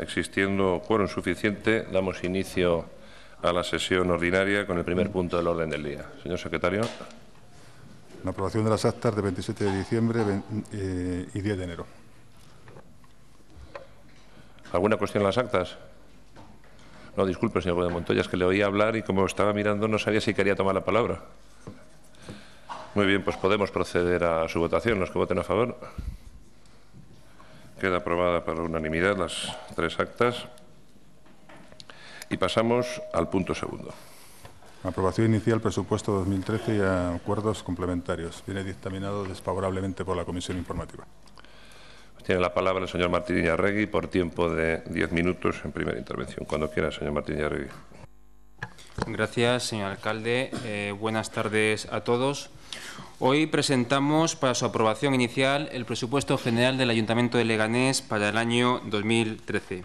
Existiendo quórum suficiente, damos inicio a la sesión ordinaria con el primer punto del orden del día. Señor secretario. La aprobación de las actas de 27 de diciembre eh, y 10 de enero. ¿Alguna cuestión en las actas? No, disculpe, señor de Montoya, es que le oía hablar y como estaba mirando no sabía si quería tomar la palabra. Muy bien, pues podemos proceder a su votación. Los que voten a favor. Queda aprobada por unanimidad las tres actas. Y pasamos al punto segundo. Aprobación inicial presupuesto 2013 y acuerdos complementarios. Viene dictaminado desfavorablemente por la Comisión Informativa. Tiene la palabra el señor Martín Yarregui por tiempo de diez minutos en primera intervención. Cuando quiera, señor Martín Yarregui. Gracias, señor alcalde. Eh, buenas tardes a todos. Hoy presentamos para su aprobación inicial el presupuesto general del Ayuntamiento de Leganés para el año 2013.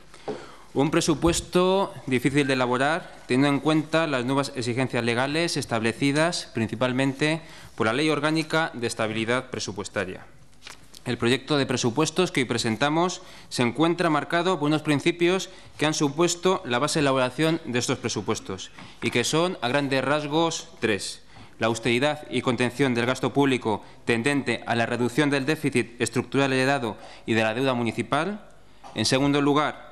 Un presupuesto difícil de elaborar, teniendo en cuenta las nuevas exigencias legales establecidas principalmente por la Ley Orgánica de Estabilidad Presupuestaria. El proyecto de presupuestos que hoy presentamos se encuentra marcado por unos principios que han supuesto la base de elaboración de estos presupuestos y que son, a grandes rasgos, tres la austeridad y contención del gasto público tendente a la reducción del déficit estructural heredado y de la deuda municipal. En segundo lugar,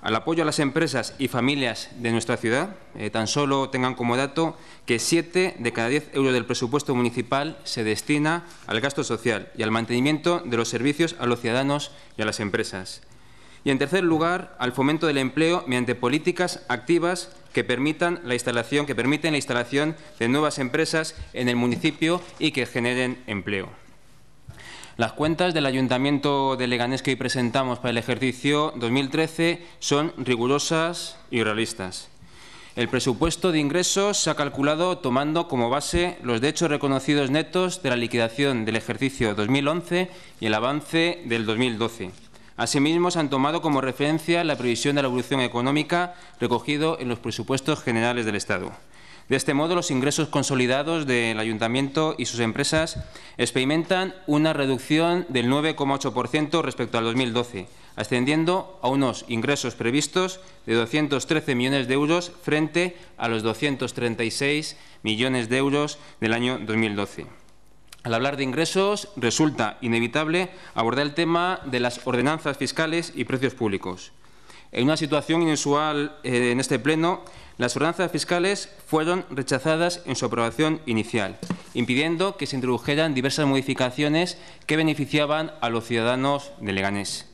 al apoyo a las empresas y familias de nuestra ciudad. Eh, tan solo tengan como dato que siete de cada 10 euros del presupuesto municipal se destina al gasto social y al mantenimiento de los servicios a los ciudadanos y a las empresas. Y en tercer lugar, al fomento del empleo mediante políticas activas que, permitan la instalación, que permiten la instalación de nuevas empresas en el municipio y que generen empleo. Las cuentas del Ayuntamiento de Leganés que hoy presentamos para el ejercicio 2013 son rigurosas y realistas. El presupuesto de ingresos se ha calculado tomando como base los derechos reconocidos netos de la liquidación del ejercicio 2011 y el avance del 2012 Asimismo, se han tomado como referencia la previsión de la evolución económica recogido en los presupuestos generales del Estado. De este modo, los ingresos consolidados del Ayuntamiento y sus empresas experimentan una reducción del 9,8% respecto al 2012, ascendiendo a unos ingresos previstos de 213 millones de euros frente a los 236 millones de euros del año 2012. Al hablar de ingresos, resulta inevitable abordar el tema de las ordenanzas fiscales y precios públicos. En una situación inusual eh, en este Pleno, las ordenanzas fiscales fueron rechazadas en su aprobación inicial, impidiendo que se introdujeran diversas modificaciones que beneficiaban a los ciudadanos de Leganés.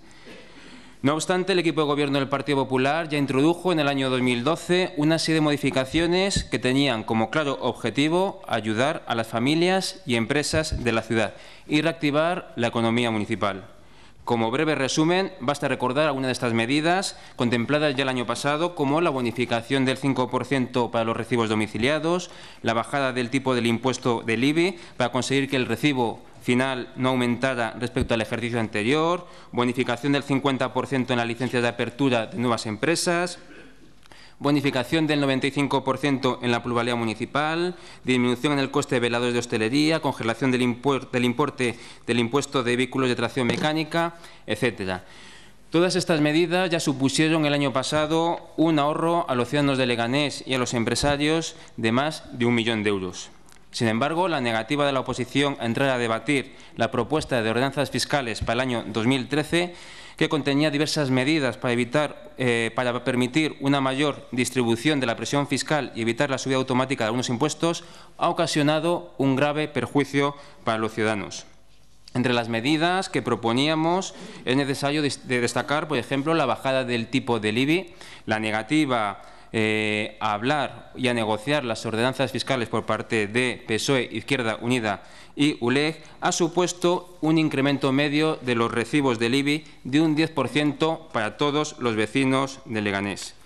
No obstante, el equipo de gobierno del Partido Popular ya introdujo en el año 2012 una serie de modificaciones que tenían como claro objetivo ayudar a las familias y empresas de la ciudad y reactivar la economía municipal. Como breve resumen, basta recordar algunas de estas medidas contempladas ya el año pasado, como la bonificación del 5% para los recibos domiciliados, la bajada del tipo del impuesto del IBI para conseguir que el recibo final no aumentada respecto al ejercicio anterior, bonificación del 50% en la licencia de apertura de nuevas empresas, bonificación del 95% en la pluralidad municipal, disminución en el coste de veladores de hostelería, congelación del, importe del impuesto de vehículos de tracción mecánica, etcétera. Todas estas medidas ya supusieron el año pasado un ahorro a los ciudadanos de Leganés y a los empresarios de más de un millón de euros. Sin embargo, la negativa de la oposición a entrar a debatir la propuesta de ordenanzas fiscales para el año 2013, que contenía diversas medidas eh, para, permitir una mayor distribución de la presión fiscal y evitar la subida automática de algunos impuestos, ha ocasionado un grave perjuicio para los ciudadanos. Entre las medidas que proponíamos es necesario destacar, por ejemplo, la bajada del tipo del IBI, la negativa eh, a hablar y a negociar las ordenanzas fiscales por parte de PSOE, Izquierda Unida y ULEG ha supuesto un incremento medio de los recibos del IBI de un 10% para todos los vecinos de Leganés.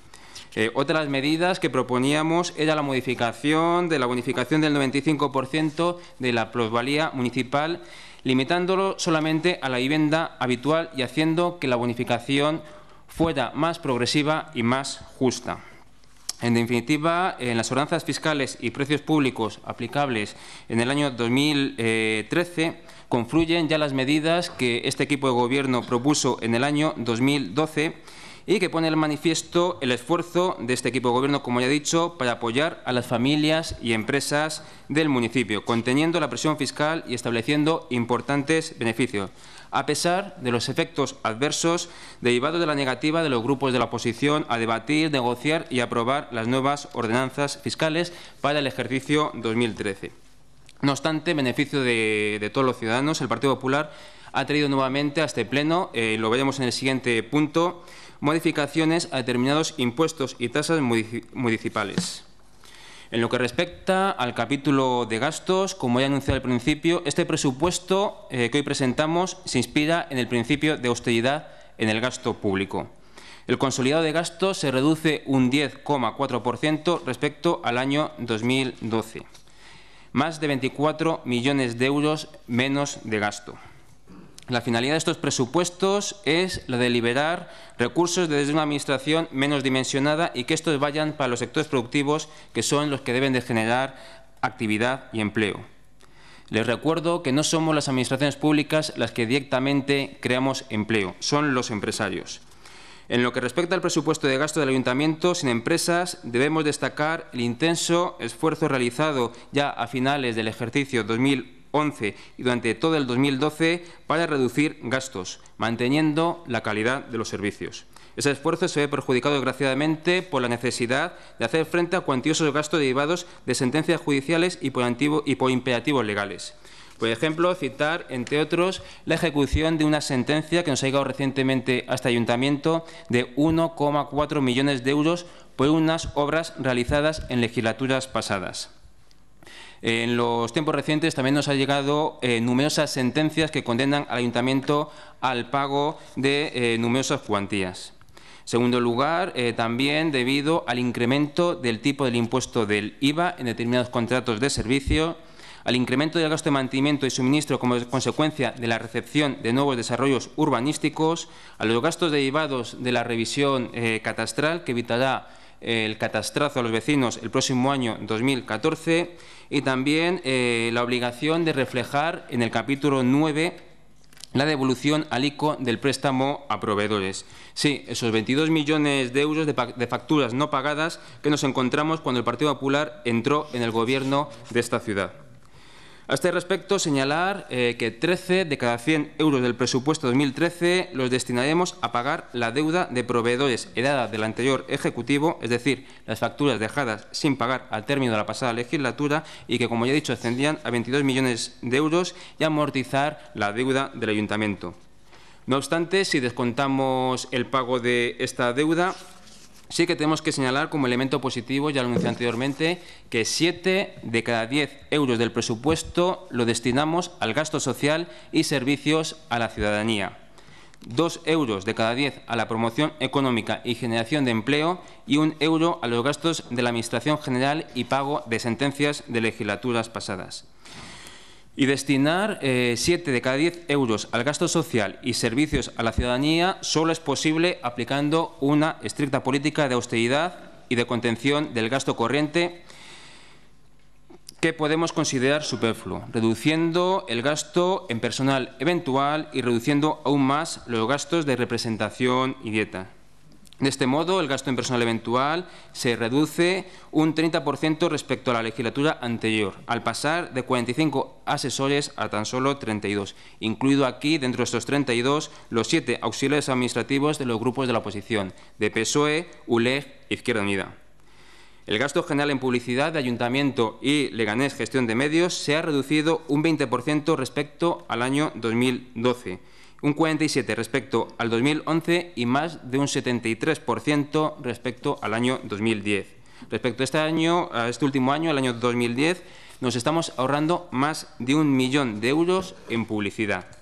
Otras eh, otra las medidas que proponíamos era la modificación de la bonificación del 95% de la plusvalía municipal, limitándolo solamente a la vivienda habitual y haciendo que la bonificación fuera más progresiva y más justa. En definitiva, en las ordenanzas fiscales y precios públicos aplicables en el año 2013 confluyen ya las medidas que este equipo de gobierno propuso en el año 2012 y que pone el manifiesto el esfuerzo de este equipo de gobierno, como ya he dicho, para apoyar a las familias y empresas del municipio, conteniendo la presión fiscal y estableciendo importantes beneficios a pesar de los efectos adversos derivados de la negativa de los grupos de la oposición a debatir, negociar y aprobar las nuevas ordenanzas fiscales para el ejercicio 2013. No obstante, beneficio de, todos los ciudadanos, el Partido Popular ha traído nuevamente a este Pleno, eh, lo veremos en el siguiente punto, modificaciones a determinados impuestos y tasas municipales. En lo que respecta al capítulo de gastos, como ya anuncié al principio, este presupuesto eh, que hoy presentamos se inspira en el principio de austeridad en el gasto público. El consolidado de gastos se reduce un 10,4% respecto al año 2012. Más de 24 millones de euros menos de gasto. La finalidad de estos presupuestos es la de liberar recursos desde una administración menos dimensionada y que estos vayan para los sectores productivos que son los que deben de generar actividad y empleo. Les recuerdo que no somos las administraciones públicas las que directamente creamos empleo, son los empresarios. En lo que respecta al presupuesto de gasto del Ayuntamiento sin empresas, debemos destacar el intenso esfuerzo realizado ya a finales del ejercicio 2011 y durante todo el 2012 para reducir gastos, manteniendo la calidad de los servicios. Ese esfuerzo se ve perjudicado, desgraciadamente, por la necesidad de hacer frente a cuantiosos gastos derivados de sentencias judiciales y por, y por imperativos legales. Por ejemplo, citar, entre otros, la ejecución de una sentencia que nos ha llegado recientemente a este ayuntamiento de 1,4 millones de euros por unas obras realizadas en legislaturas pasadas. En los tiempos recientes también nos han llegado eh, numerosas sentencias que condenan al ayuntamiento al pago de eh, numerosas cuantías. Segundo lugar, eh, también debido al incremento del tipo del impuesto del IVA en determinados contratos de servicio, al incremento del gasto de mantenimiento y suministro como consecuencia de la recepción de nuevos desarrollos urbanísticos, a los gastos derivados de la revisión catastral que evitará el catastrazo a los vecinos el próximo año 2014 y también eh, la obligación de reflejar en el capítulo 9 la devolución al ICO del préstamo a proveedores. Sí, esos 22 millones de euros de, facturas no pagadas que nos encontramos cuando el Partido Popular entró en el gobierno de esta ciudad. A este respecto, señalar eh, que 13 de cada 100 euros del presupuesto 2013 los destinaremos a pagar la deuda de proveedores heredada del anterior Ejecutivo, es decir, las facturas dejadas sin pagar al término de la pasada legislatura y que, como ya he dicho, ascendían a 22 millones de euros y amortizar la deuda del Ayuntamiento. No obstante, si descontamos el pago de esta deuda, sí que tenemos que señalar como elemento positivo, ya lo anuncié anteriormente, que siete de cada diez euros del presupuesto lo destinamos al gasto social y servicios a la ciudadanía. Dos euros de cada diez a la promoción económica y generación de empleo y un euro a los gastos de la Administración General y pago de sentencias de legislaturas pasadas y destinar eh, siete de cada 10 euros al gasto social y servicios a la ciudadanía solo es posible aplicando una estricta política de austeridad y de contención del gasto corriente que podemos considerar superfluo, reduciendo el gasto en personal eventual y reduciendo aún más los gastos de representación y dieta. De este modo, el gasto en personal eventual se reduce un 30% respecto a la legislatura anterior, al pasar de 45 asesores a tan solo 32, incluido aquí, dentro de estos 32, los siete auxiliares administrativos de los grupos de la oposición, de PSOE, ULEG e Izquierda Unida. El gasto general en publicidad de Ayuntamiento y Leganés Gestión de Medios se ha reducido un 20% respecto al año 2012 un 47% respecto al 2011 y más de un 73% respecto al año 2010. Respecto a este año, a este último año, al año 2010, nos estamos ahorrando más de un millón de euros en publicidad.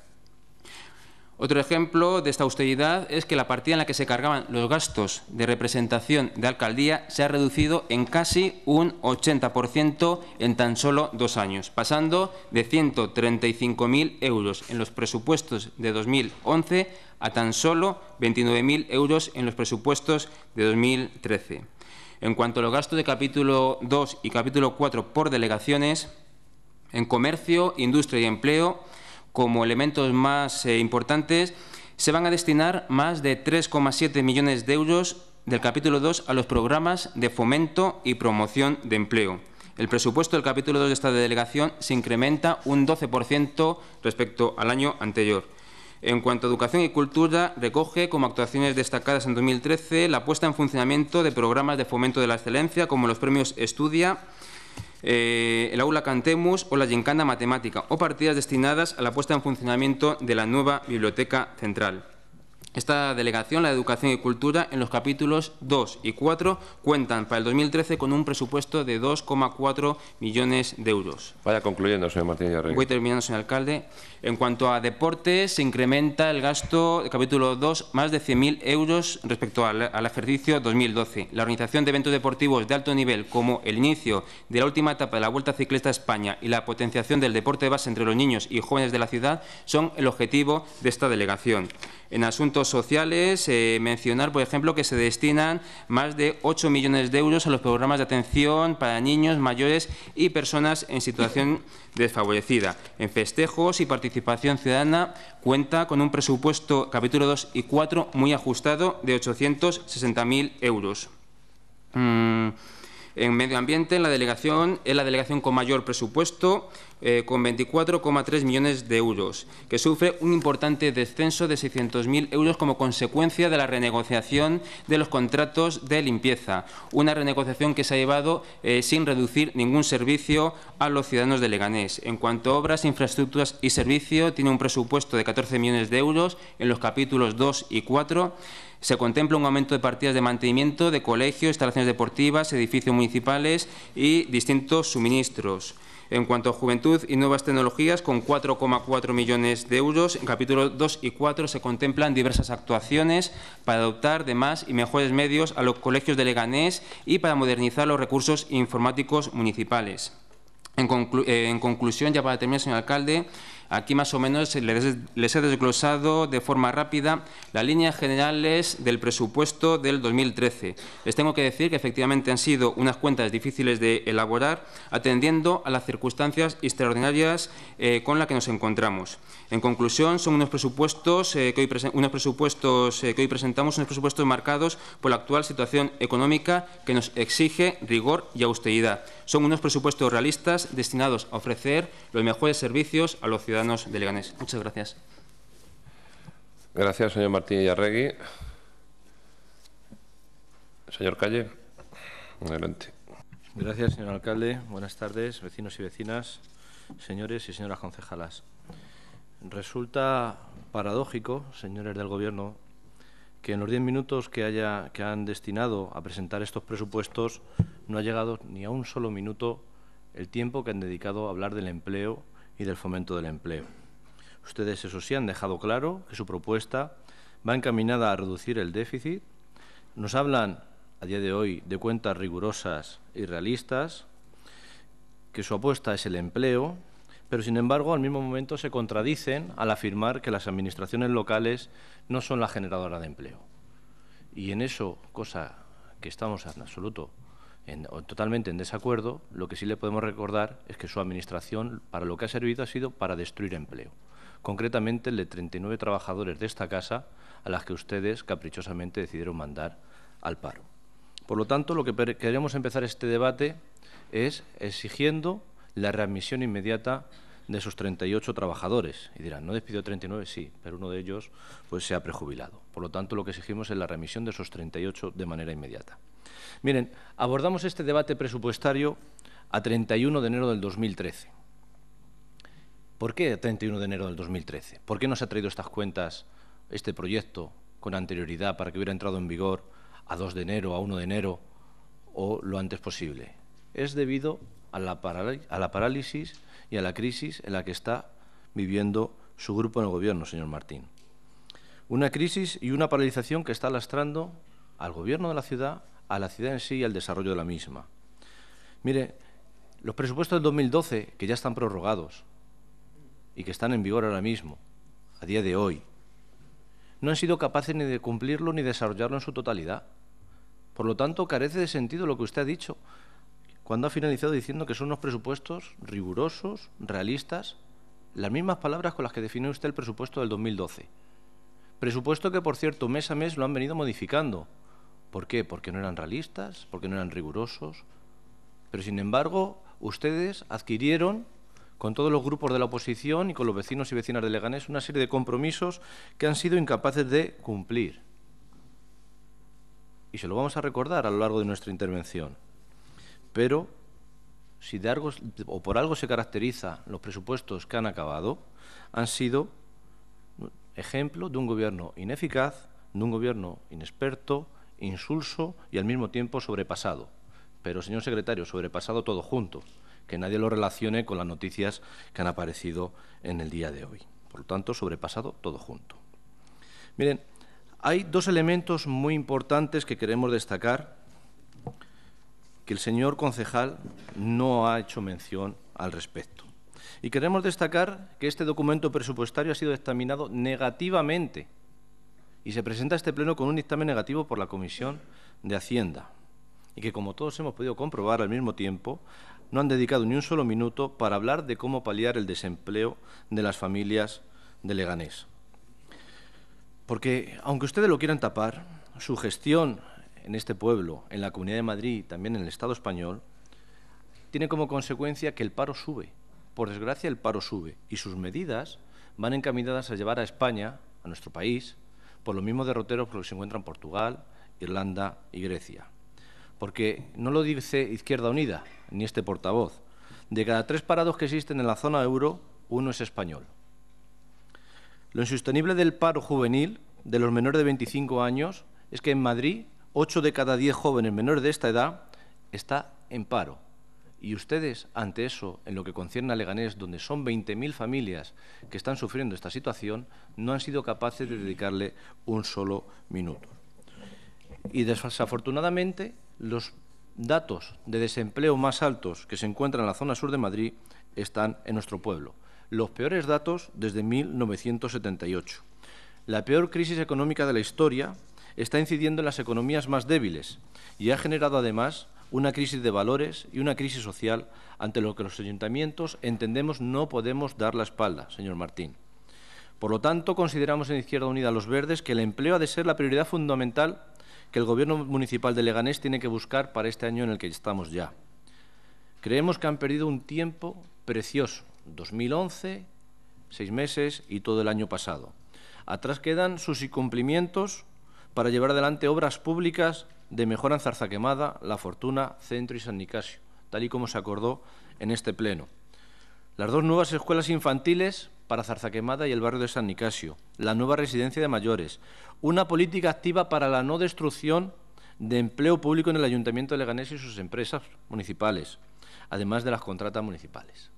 Otro ejemplo de esta austeridad es que la partida en la que se cargaban los gastos de representación de alcaldía se ha reducido en casi un 80% en tan solo dos años, pasando de 135.000 euros en los presupuestos de 2011 a tan solo 29.000 euros en los presupuestos de 2013. En cuanto a los gastos de capítulo 2 y capítulo 4 por delegaciones, en comercio, industria y empleo, como elementos más eh, importantes, se van a destinar más de 3,7 millones de euros del capítulo 2 a los programas de fomento y promoción de empleo. El presupuesto del capítulo 2 de esta delegación se incrementa un 12% respecto al año anterior. En cuanto a educación y cultura, recoge como actuaciones destacadas en 2013 la puesta en funcionamiento de programas de fomento de la excelencia como los premios Estudia, eh, el aula Cantemus o la Gincana Matemática, o partidas destinadas a la puesta en funcionamiento de la nueva Biblioteca Central. Esta delegación, la de Educación y Cultura, en los capítulos 2 y 4 cuentan para el 2013 con un presupuesto de 2,4 millones de euros. Vaya concluyendo, señor Martín Voy terminando, señor alcalde. En cuanto a deportes, se incrementa el gasto del capítulo 2 más de 100.000 euros respecto al, al ejercicio 2012. La organización de eventos deportivos de alto nivel, como el inicio de la última etapa de la Vuelta Ciclista a España y la potenciación del deporte de base entre los niños y jóvenes de la ciudad, son el objetivo de esta delegación. En asuntos sociales, eh, mencionar, por ejemplo, que se destinan más de 8 millones de euros a los programas de atención para niños, mayores y personas en situación desfavorecida. En festejos y participación ciudadana cuenta con un presupuesto capítulo 2 y 4 muy ajustado de 860.000 euros. Mm, en medio ambiente, la delegación es la delegación con mayor presupuesto, eh, con 24,3 millones de euros, que sufre un importante descenso de 600.000 euros como consecuencia de la renegociación de los contratos de limpieza, una renegociación que se ha llevado eh, sin reducir ningún servicio a los ciudadanos de Leganés. En cuanto a obras, infraestructuras y servicio, tiene un presupuesto de 14 millones de euros en los capítulos 2 y 4. Se contempla un aumento de partidas de mantenimiento de colegios, instalaciones deportivas, edificios municipales y distintos suministros. En cuanto a juventud y nuevas tecnologías, con 4,4 millones de euros, en capítulos 2 y 4 se contemplan diversas actuaciones para adoptar de más y mejores medios a los colegios de Leganés y para modernizar los recursos informáticos municipales. En, eh, en conclusión, ya para terminar, señor alcalde, Aquí más o menos les, he desglosado de forma rápida las líneas generales del presupuesto del 2013. Les tengo que decir que efectivamente han sido unas cuentas difíciles de elaborar, atendiendo a las circunstancias extraordinarias eh, con las que nos encontramos. En conclusión, son unos presupuestos, eh, que, hoy unos presupuestos eh, que hoy presentamos, unos presupuestos marcados por la actual situación económica que nos exige rigor y austeridad. Son unos presupuestos realistas destinados a ofrecer los mejores servicios a los ciudadanos de Muchas gracias. Gracias, señor Martín Yarregui. Señor Calle, adelante. Gracias, señor alcalde. Buenas tardes, vecinos y vecinas, señores y señoras concejalas. Resulta paradójico, señores del Gobierno, que en los diez minutos que, haya, que han destinado a presentar estos presupuestos no ha llegado ni a un solo minuto el tiempo que han dedicado a hablar del empleo y del fomento del empleo. Ustedes, eso sí, han dejado claro que su propuesta va encaminada a reducir el déficit. Nos hablan a día de hoy de cuentas rigurosas y realistas, que su apuesta es el empleo, pero sin embargo al mismo momento se contradicen al afirmar que las administraciones locales no son la generadora de empleo. Y en eso, cosa que estamos en absoluto totalmente en desacuerdo, lo que sí le podemos recordar es que su administración para lo que ha servido ha sido para destruir empleo. Concretamente el de 39 trabajadores de esta casa a las que ustedes caprichosamente decidieron mandar al paro. Por lo tanto, lo que queremos empezar este debate es exigiendo la readmisión inmediata de esos 38 trabajadores. Y dirán, ¿no despidió 39? Sí, pero uno de ellos pues, se ha prejubilado. Por lo tanto, lo que exigimos es la remisión de esos 38 de manera inmediata. Miren, abordamos este debate presupuestario a 31 de enero del 2013. ¿Por qué a 31 de enero del 2013? ¿Por qué no se ha traído estas cuentas, este proyecto, con anterioridad para que hubiera entrado en vigor a 2 de enero, a 1 de enero o lo antes posible? Es debido a la, parálisis y a la crisis en la que está viviendo su grupo en el Gobierno, señor Martín. Una crisis y una paralización que está lastrando al Gobierno de la ciudad a la ciudad en sí y al desarrollo de la misma. Mire, los presupuestos del 2012, que ya están prorrogados y que están en vigor ahora mismo, a día de hoy, no han sido capaces ni de cumplirlo ni de desarrollarlo en su totalidad. Por lo tanto, carece de sentido lo que usted ha dicho cuando ha finalizado diciendo que son unos presupuestos rigurosos, realistas, las mismas palabras con las que define usted el presupuesto del 2012. Presupuesto que, por cierto, mes a mes lo han venido modificando. ¿Por qué? Porque no eran realistas, porque no eran rigurosos. Pero sin embargo, ustedes adquirieron con todos los grupos de la oposición y con los vecinos y vecinas de Leganés una serie de compromisos que han sido incapaces de cumplir. Y se lo vamos a recordar a lo largo de nuestra intervención. Pero si de o por algo se caracteriza los presupuestos que han acabado, han sido ejemplo de un gobierno ineficaz, de un gobierno inexperto, insulso y al mismo tiempo sobrepasado. Pero, señor secretario, sobrepasado todo junto, que nadie lo relacione con las noticias que han aparecido en el día de hoy. Por lo tanto, sobrepasado todo junto. Miren, hay dos elementos muy importantes que queremos destacar que el señor concejal no ha hecho mención al respecto. Y queremos destacar que este documento presupuestario ha sido examinado negativamente y se presenta este Pleno con un dictamen negativo por la Comisión de Hacienda y que, como todos hemos podido comprobar al mismo tiempo, no han dedicado ni un solo minuto para hablar de cómo paliar el desempleo de las familias de Leganés. Porque, aunque ustedes lo quieran tapar, su gestión en este pueblo, en la Comunidad de Madrid y también en el Estado español, tiene como consecuencia que el paro sube. Por desgracia, el paro sube y sus medidas van encaminadas a llevar a España, a nuestro país, por los mismos derroteros que los que se encuentran Portugal, Irlanda y Grecia. Porque no lo dice Izquierda Unida, ni este portavoz. De cada tres parados que existen en la zona euro, uno es español. Lo insostenible del paro juvenil de los menores de 25 años es que en Madrid, 8 de cada 10 jóvenes menores de esta edad está en paro y ustedes, ante eso, en lo que concierne a Leganés, donde son 20.000 familias que están sufriendo esta situación, no han sido capaces de dedicarle un solo minuto. Y desafortunadamente, los datos de desempleo más altos que se encuentran en la zona sur de Madrid están en nuestro pueblo. Los peores datos desde 1978. La peor crisis económica de la historia está incidiendo en las economías más débiles y ha generado además una crisis de valores y una crisis social ante lo que los ayuntamientos entendemos no podemos dar la espalda, señor Martín. Por lo tanto, consideramos en Izquierda Unida Los Verdes que el empleo ha de ser la prioridad fundamental que el Gobierno municipal de Leganés tiene que buscar para este año en el que estamos ya. Creemos que han perdido un tiempo precioso, 2011, seis meses y todo el año pasado. Atrás quedan sus incumplimientos para llevar adelante obras públicas de mejora en Zarzaquemada, La Fortuna, Centro y San Nicasio, tal y como se acordó en este pleno. Las dos nuevas escuelas infantiles para Zarzaquemada y el barrio de San Nicasio, la nueva residencia de mayores, una política activa para la no destrucción de empleo público en el Ayuntamiento de Leganés y sus empresas municipales, además de las contratas municipales.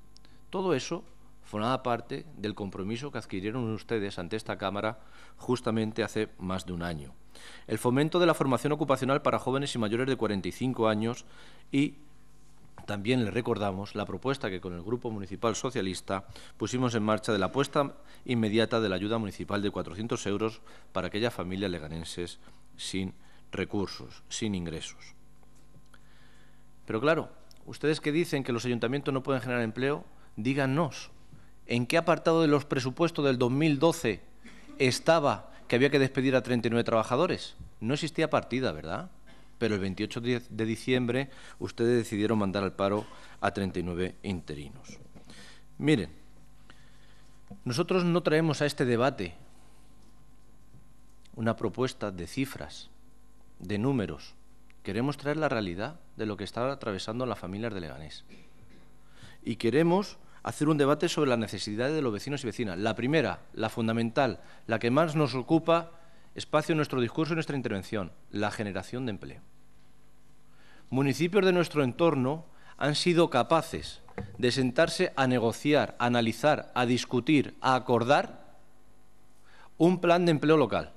Todo eso formaba parte del compromiso que adquirieron ustedes ante esta Cámara justamente hace más de un año. El fomento de la formación ocupacional para jóvenes y mayores de 45 años y también le recordamos la propuesta que con el Grupo Municipal Socialista pusimos en marcha de la apuesta inmediata de la ayuda municipal de 400 euros para aquellas familias leganenses sin recursos, sin ingresos. Pero claro, ustedes que dicen que los ayuntamientos no pueden generar empleo, díganos en qué apartado de los presupuestos del 2012 estaba que había que despedir a 39 trabajadores. No existía partida, ¿verdad? Pero el 28 de diciembre ustedes decidieron mandar al paro a 39 interinos. Miren, nosotros no traemos a este debate una propuesta de cifras, de números. Queremos traer la realidad de lo que está atravesando las familias de Leganés. Y queremos hacer un debate sobre las necesidades de los vecinos y vecinas. La primera, la fundamental, la que más nos ocupa espacio en nuestro discurso y nuestra intervención, la generación de empleo. Municipios de nuestro entorno han sido capaces de sentarse a negociar, a analizar, a discutir, a acordar un plan de empleo local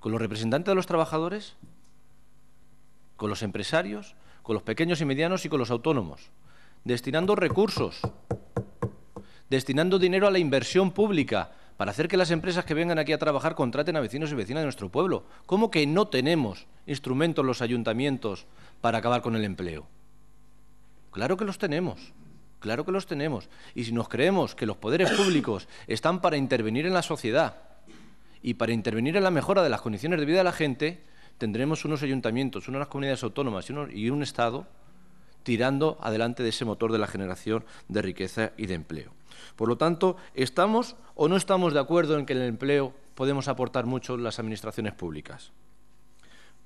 con los representantes de los trabajadores, con los empresarios, con los pequeños y medianos y con los autónomos destinando recursos, destinando dinero a la inversión pública para hacer que las empresas que vengan aquí a trabajar contraten a vecinos y vecinas de nuestro pueblo. ¿Cómo que no tenemos instrumentos los ayuntamientos para acabar con el empleo? Claro que los tenemos. Claro que los tenemos. Y si nos creemos que los poderes públicos están para intervenir en la sociedad y para intervenir en la mejora de las condiciones de vida de la gente, tendremos unos ayuntamientos, unas comunidades autónomas y, y un Estado tirando adelante de ese motor de la generación de riqueza y de empleo. Por lo tanto, ¿estamos o no estamos de acuerdo en que en el empleo podemos aportar mucho las administraciones públicas?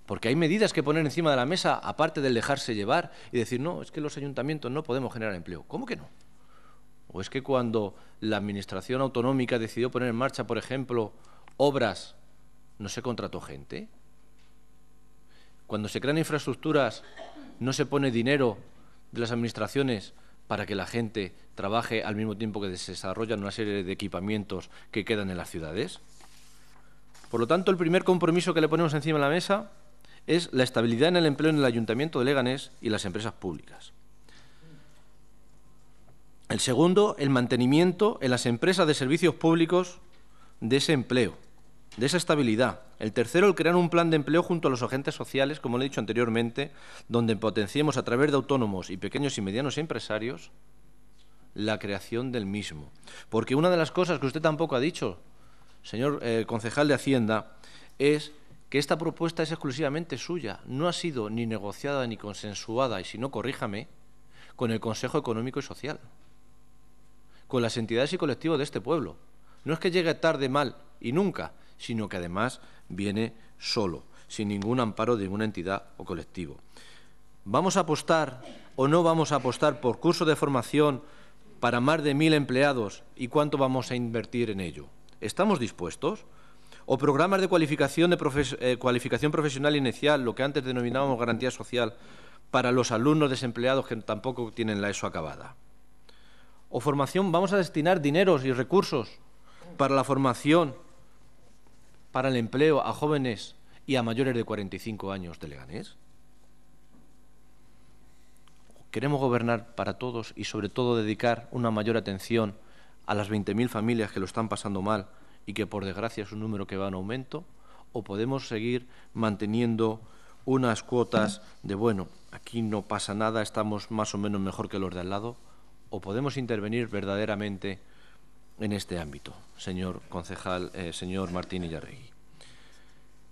Porque hay medidas que poner encima de la mesa, aparte del dejarse llevar y decir, no, es que los ayuntamientos no podemos generar empleo. ¿Cómo que no? ¿O es que cuando la Administración Autonómica decidió poner en marcha, por ejemplo, obras, no se contrató gente? Cuando se crean infraestructuras, no se pone dinero de las administraciones para que la gente trabaje al mismo tiempo que se desarrollan una serie de equipamientos que quedan en las ciudades. Por lo tanto, el primer compromiso que le ponemos encima de la mesa es la estabilidad en el empleo en el Ayuntamiento de Leganés y las empresas públicas. El segundo, el mantenimiento en las empresas de servicios públicos de ese empleo de esa estabilidad. El tercero, el crear un plan de empleo junto a los agentes sociales, como le he dicho anteriormente, donde potenciemos a través de autónomos y pequeños y medianos empresarios la creación del mismo. Porque una de las cosas que usted tampoco ha dicho, señor eh, concejal de Hacienda, es que esta propuesta es exclusivamente suya, no ha sido ni negociada ni consensuada, y si no, corríjame, con el Consejo Económico y Social, con las entidades y colectivos de este pueblo. No es que llegue tarde, mal y nunca, sino que además viene solo, sin ningún amparo de ninguna entidad o colectivo. ¿Vamos a apostar o no vamos a apostar por curso de formación para más de mil empleados y cuánto vamos a invertir en ello? ¿Estamos dispuestos? o programas de cualificación, de eh, cualificación profesional inicial, lo que antes denominábamos garantía social, para los alumnos desempleados que tampoco tienen la ESO acabada. O formación, vamos a destinar dineros y recursos para la formación para el empleo a jóvenes y a mayores de 45 años de Leganés? ¿Queremos gobernar para todos y sobre todo dedicar una mayor atención a las 20.000 familias que lo están pasando mal y que por desgracia es un número que va en aumento? ¿O podemos seguir manteniendo unas cuotas de, bueno, aquí no pasa nada, estamos más o menos mejor que los de al lado? ¿O podemos intervenir verdaderamente? en este ámbito, señor concejal, eh, señor Martín Illarregui.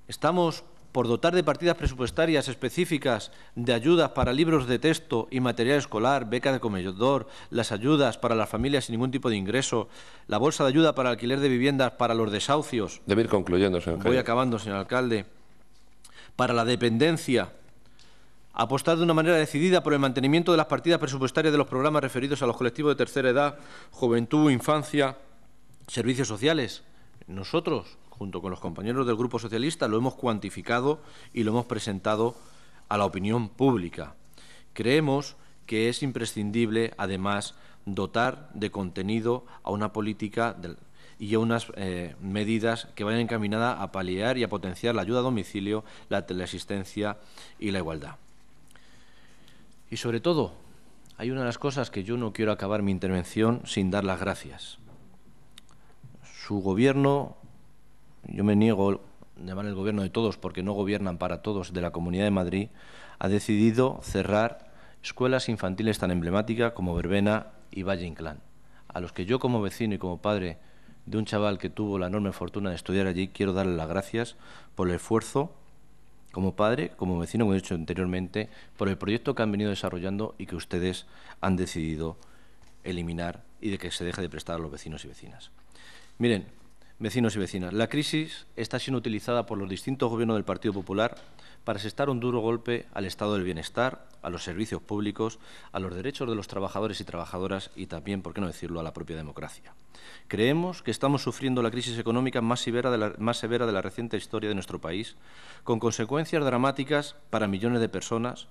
Estamos por dotar de partidas presupuestarias específicas de ayudas para libros de texto y material escolar, becas de comedor, las ayudas para las familias sin ningún tipo de ingreso, la bolsa de ayuda para alquiler de viviendas para los desahucios. concluyendo, señor Voy acabando, señor alcalde. Para la dependencia, apostar de una manera decidida por el mantenimiento de las partidas presupuestarias de los programas referidos a los colectivos de tercera edad, juventud, infancia, servicios sociales. Nosotros, junto con los compañeros del Grupo Socialista, lo hemos cuantificado y lo hemos presentado a la opinión pública. Creemos que es imprescindible, además, dotar de contenido a una política y a unas eh, medidas que vayan encaminadas a paliar y a potenciar la ayuda a domicilio, la teleasistencia y la igualdad. Y sobre todo, hay una de las cosas que yo no quiero acabar mi intervención sin dar las gracias. Su gobierno, yo me niego a llamar el gobierno de todos porque no gobiernan para todos de la Comunidad de Madrid, ha decidido cerrar escuelas infantiles tan emblemáticas como Verbena y Valle Inclán, a los que yo como vecino y como padre de un chaval que tuvo la enorme fortuna de estudiar allí, quiero darle las gracias por el esfuerzo como padre, como vecino, como he dicho anteriormente, por el proyecto que han venido desarrollando y que ustedes han decidido eliminar y de que se deje de prestar a los vecinos y vecinas. Miren, vecinos y vecinas, la crisis está siendo utilizada por los distintos gobiernos del Partido Popular para asestar un duro golpe al estado del bienestar, a los servicios públicos, a los derechos de los trabajadores y trabajadoras y también, por qué no decirlo, a la propia democracia. Creemos que estamos sufriendo la crisis económica más severa de la, más severa de la reciente historia de nuestro país, con consecuencias dramáticas para millones de personas,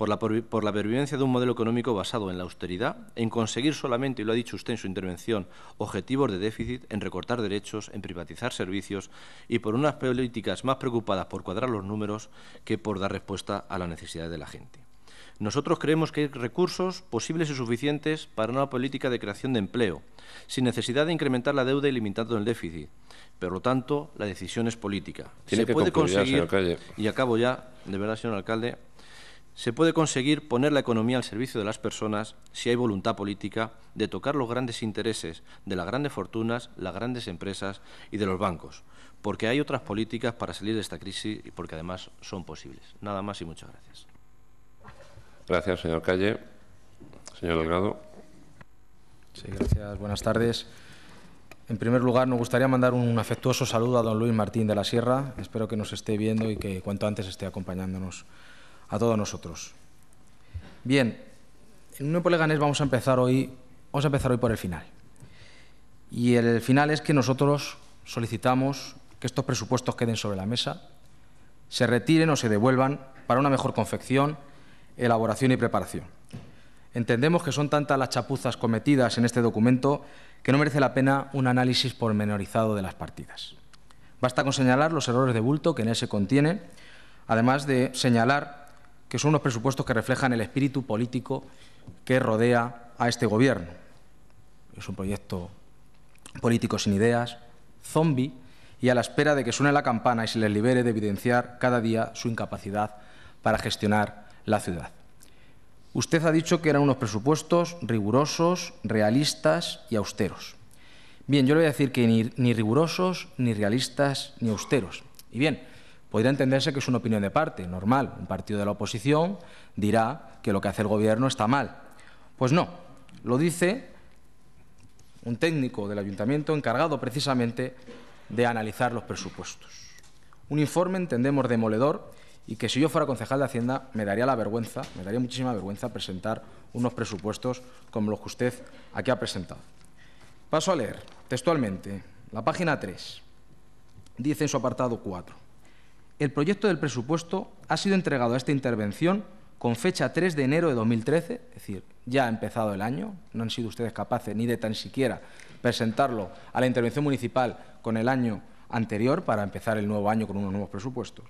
por la, por la pervivencia de un modelo económico basado en la austeridad, en conseguir solamente, y lo ha dicho usted en su intervención, objetivos de déficit, en recortar derechos, en privatizar servicios y por unas políticas más preocupadas por cuadrar los números que por dar respuesta a las necesidades de la gente. Nosotros creemos que hay recursos posibles y suficientes para una política de creación de empleo, sin necesidad de incrementar la deuda y limitando el déficit. Por lo tanto, la decisión es política. Se puede conseguir, y acabo ya, de verdad, señor alcalde, se puede conseguir poner la economía al servicio de las personas si hay voluntad política de tocar los grandes intereses de las grandes fortunas, las grandes empresas y de los bancos, porque hay otras políticas para salir de esta crisis y porque además son posibles. Nada más y muchas gracias. Gracias, señor Calle. Señor Delgado. Sí, gracias. Buenas tardes. En primer lugar, nos gustaría mandar un afectuoso saludo a don Luis Martín de la Sierra. Espero que nos esté viendo y que cuanto antes esté acompañándonos a todos nosotros. Bien, en un por vamos a empezar hoy, vamos a empezar hoy por el final. Y el final es que nosotros solicitamos que estos presupuestos queden sobre la mesa, se retiren o se devuelvan para una mejor confección, elaboración y preparación. Entendemos que son tantas las chapuzas cometidas en este documento que no merece la pena un análisis pormenorizado de las partidas. Basta con señalar los errores de bulto que en él se contienen, además de señalar que son unos presupuestos que reflejan el espíritu político que rodea a este gobierno. Es un proyecto político sin ideas, zombie, y a la espera de que suene la campana y se les libere de evidenciar cada día su incapacidad para gestionar la ciudad. Usted ha dicho que eran unos presupuestos rigurosos, realistas y austeros. Bien, yo le voy a decir que ni, rigurosos, ni realistas, ni austeros. Y bien, podría entenderse que es una opinión de parte, normal. Un partido de la oposición dirá que lo que hace el Gobierno está mal. Pues no, lo dice un técnico del ayuntamiento encargado precisamente de analizar los presupuestos. Un informe, entendemos, demoledor y que si yo fuera concejal de Hacienda me daría la vergüenza, me daría muchísima vergüenza presentar unos presupuestos como los que usted aquí ha presentado. Paso a leer textualmente la página 3. Dice en su apartado 4. El proyecto del presupuesto ha sido entregado a esta intervención con fecha 3 de enero de 2013, es decir, ya ha empezado el año, no han sido ustedes capaces ni de tan siquiera presentarlo a la intervención municipal con el año anterior para empezar el nuevo año con unos nuevos presupuestos.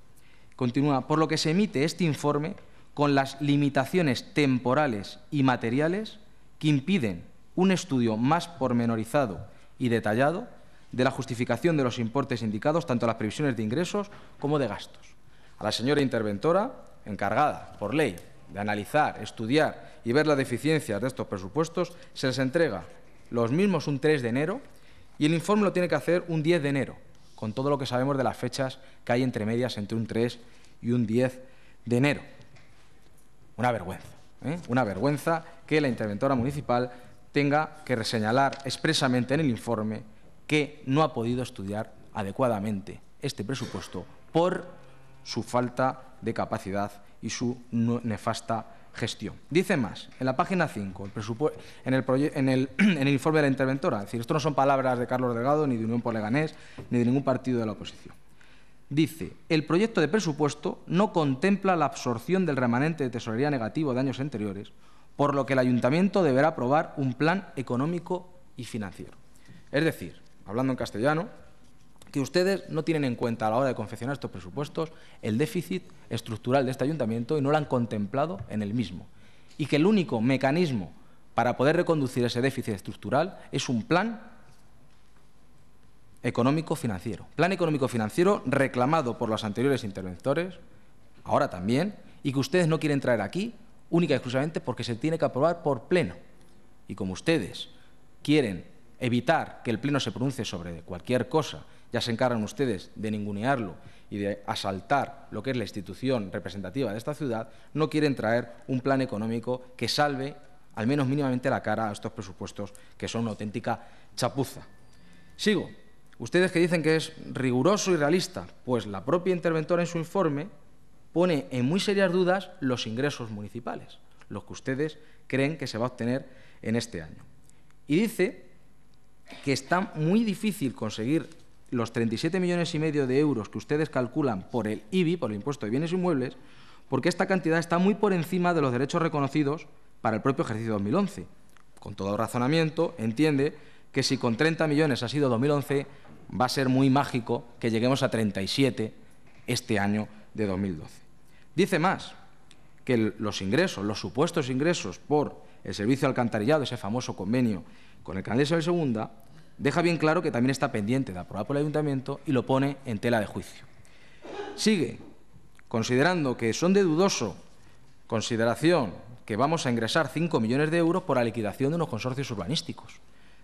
Continúa, por lo que se emite este informe con las limitaciones temporales y materiales que impiden un estudio más pormenorizado y detallado de la justificación de los importes indicados, tanto las previsiones de ingresos como de gastos. A la señora interventora, encargada por ley de analizar, estudiar y ver las deficiencias de estos presupuestos, se les entrega los mismos un 3 de enero y el informe lo tiene que hacer un 10 de enero, con todo lo que sabemos de las fechas que hay entre medias entre un 3 y un 10 de enero. Una vergüenza, ¿eh? una vergüenza que la interventora municipal tenga que reseñalar expresamente en el informe que no ha podido estudiar adecuadamente este presupuesto por su falta de capacidad y su nefasta gestión. Dice más, en la página 5, el en, el en, el, en, el informe de la interventora, es decir, esto no son palabras de Carlos Delgado, ni de Unión por Leganés, ni de ningún partido de la oposición. Dice, el proyecto de presupuesto no contempla la absorción del remanente de tesorería negativo de años anteriores, por lo que el ayuntamiento deberá aprobar un plan económico y financiero. Es decir, hablando en castellano, que ustedes no tienen en cuenta a la hora de confeccionar estos presupuestos el déficit estructural de este ayuntamiento y no lo han contemplado en el mismo. Y que el único mecanismo para poder reconducir ese déficit estructural es un plan económico-financiero. Plan económico-financiero reclamado por los anteriores interventores, ahora también, y que ustedes no quieren traer aquí única y exclusivamente porque se tiene que aprobar por pleno. Y como ustedes quieren evitar que el Pleno se pronuncie sobre cualquier cosa, ya se encargan ustedes de ningunearlo y de asaltar lo que es la institución representativa de esta ciudad, no quieren traer un plan económico que salve al menos mínimamente la cara a estos presupuestos que son una auténtica chapuza. Sigo. Ustedes que dicen que es riguroso y realista, pues la propia interventora en su informe pone en muy serias dudas los ingresos municipales, los que ustedes creen que se va a obtener en este año. Y dice que está muy difícil conseguir los 37 millones y medio de euros que ustedes calculan por el IBI, por el impuesto de bienes inmuebles, porque esta cantidad está muy por encima de los derechos reconocidos para el propio ejercicio 2011. Con todo razonamiento, entiende que si con 30 millones ha sido 2011, va a ser muy mágico que lleguemos a 37 este año de 2012. Dice más que los ingresos, los supuestos ingresos por el servicio alcantarillado, ese famoso convenio con el Canal de Segunda deja bien claro que también está pendiente de aprobar por el ayuntamiento y lo pone en tela de juicio. Sigue, considerando que son de dudoso consideración que vamos a ingresar 5 millones de euros por la liquidación de unos consorcios urbanísticos.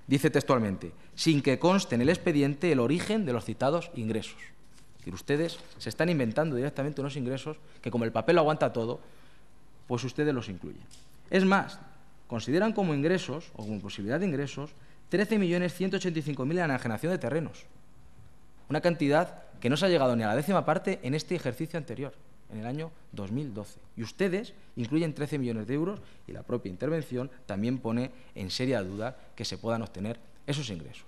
Dice textualmente, sin que conste en el expediente el origen de los citados ingresos. Es decir, ustedes se están inventando directamente unos ingresos que como el papel lo aguanta todo, pues ustedes los incluyen. Es más, consideran como ingresos o como posibilidad de ingresos 13.185.000 en la enajenación de terrenos. Una cantidad que no se ha llegado ni a la décima parte en este ejercicio anterior, en el año 2012. Y ustedes incluyen 13 millones de euros y la propia intervención también pone en seria duda que se puedan obtener esos ingresos.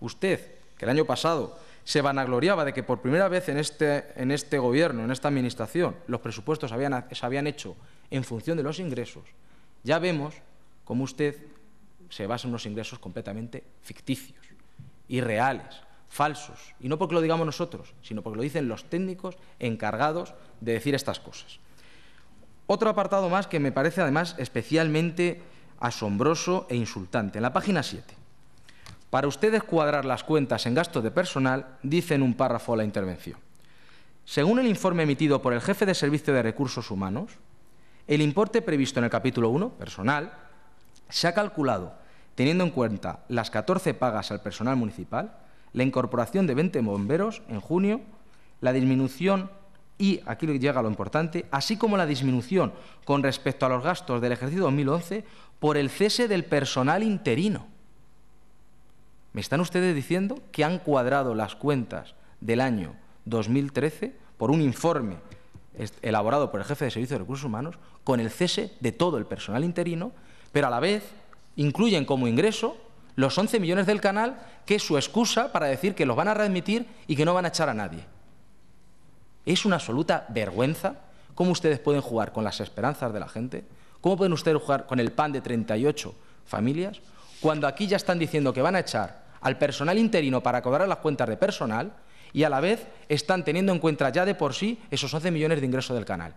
Usted, que el año pasado se vanagloriaba de que por primera vez en este, en este Gobierno, en esta Administración, los presupuestos habían, se habían hecho en función de los ingresos, ya vemos cómo usted se basa en unos ingresos completamente ficticios, irreales, falsos. Y no porque lo digamos nosotros, sino porque lo dicen los técnicos encargados de decir estas cosas. Otro apartado más que me parece además especialmente asombroso e insultante. En la página 7. Para ustedes cuadrar las cuentas en gasto de personal, dice en un párrafo la intervención. Según el informe emitido por el jefe de Servicio de Recursos Humanos, el importe previsto en el capítulo 1, personal, se ha calculado teniendo en cuenta las 14 pagas al personal municipal, la incorporación de 20 bomberos en junio, la disminución y, aquí llega lo importante, así como la disminución con respecto a los gastos del ejercicio 2011 por el cese del personal interino. Me están ustedes diciendo que han cuadrado las cuentas del año 2013 por un informe elaborado por el jefe de Servicio de Recursos Humanos con el cese de todo el personal interino, pero a la vez incluyen como ingreso los 11 millones del canal, que es su excusa para decir que los van a readmitir y que no van a echar a nadie. Es una absoluta vergüenza cómo ustedes pueden jugar con las esperanzas de la gente, cómo pueden ustedes jugar con el pan de 38 familias, cuando aquí ya están diciendo que van a echar al personal interino para cobrar las cuentas de personal y a la vez están teniendo en cuenta ya de por sí esos 11 millones de ingresos del canal.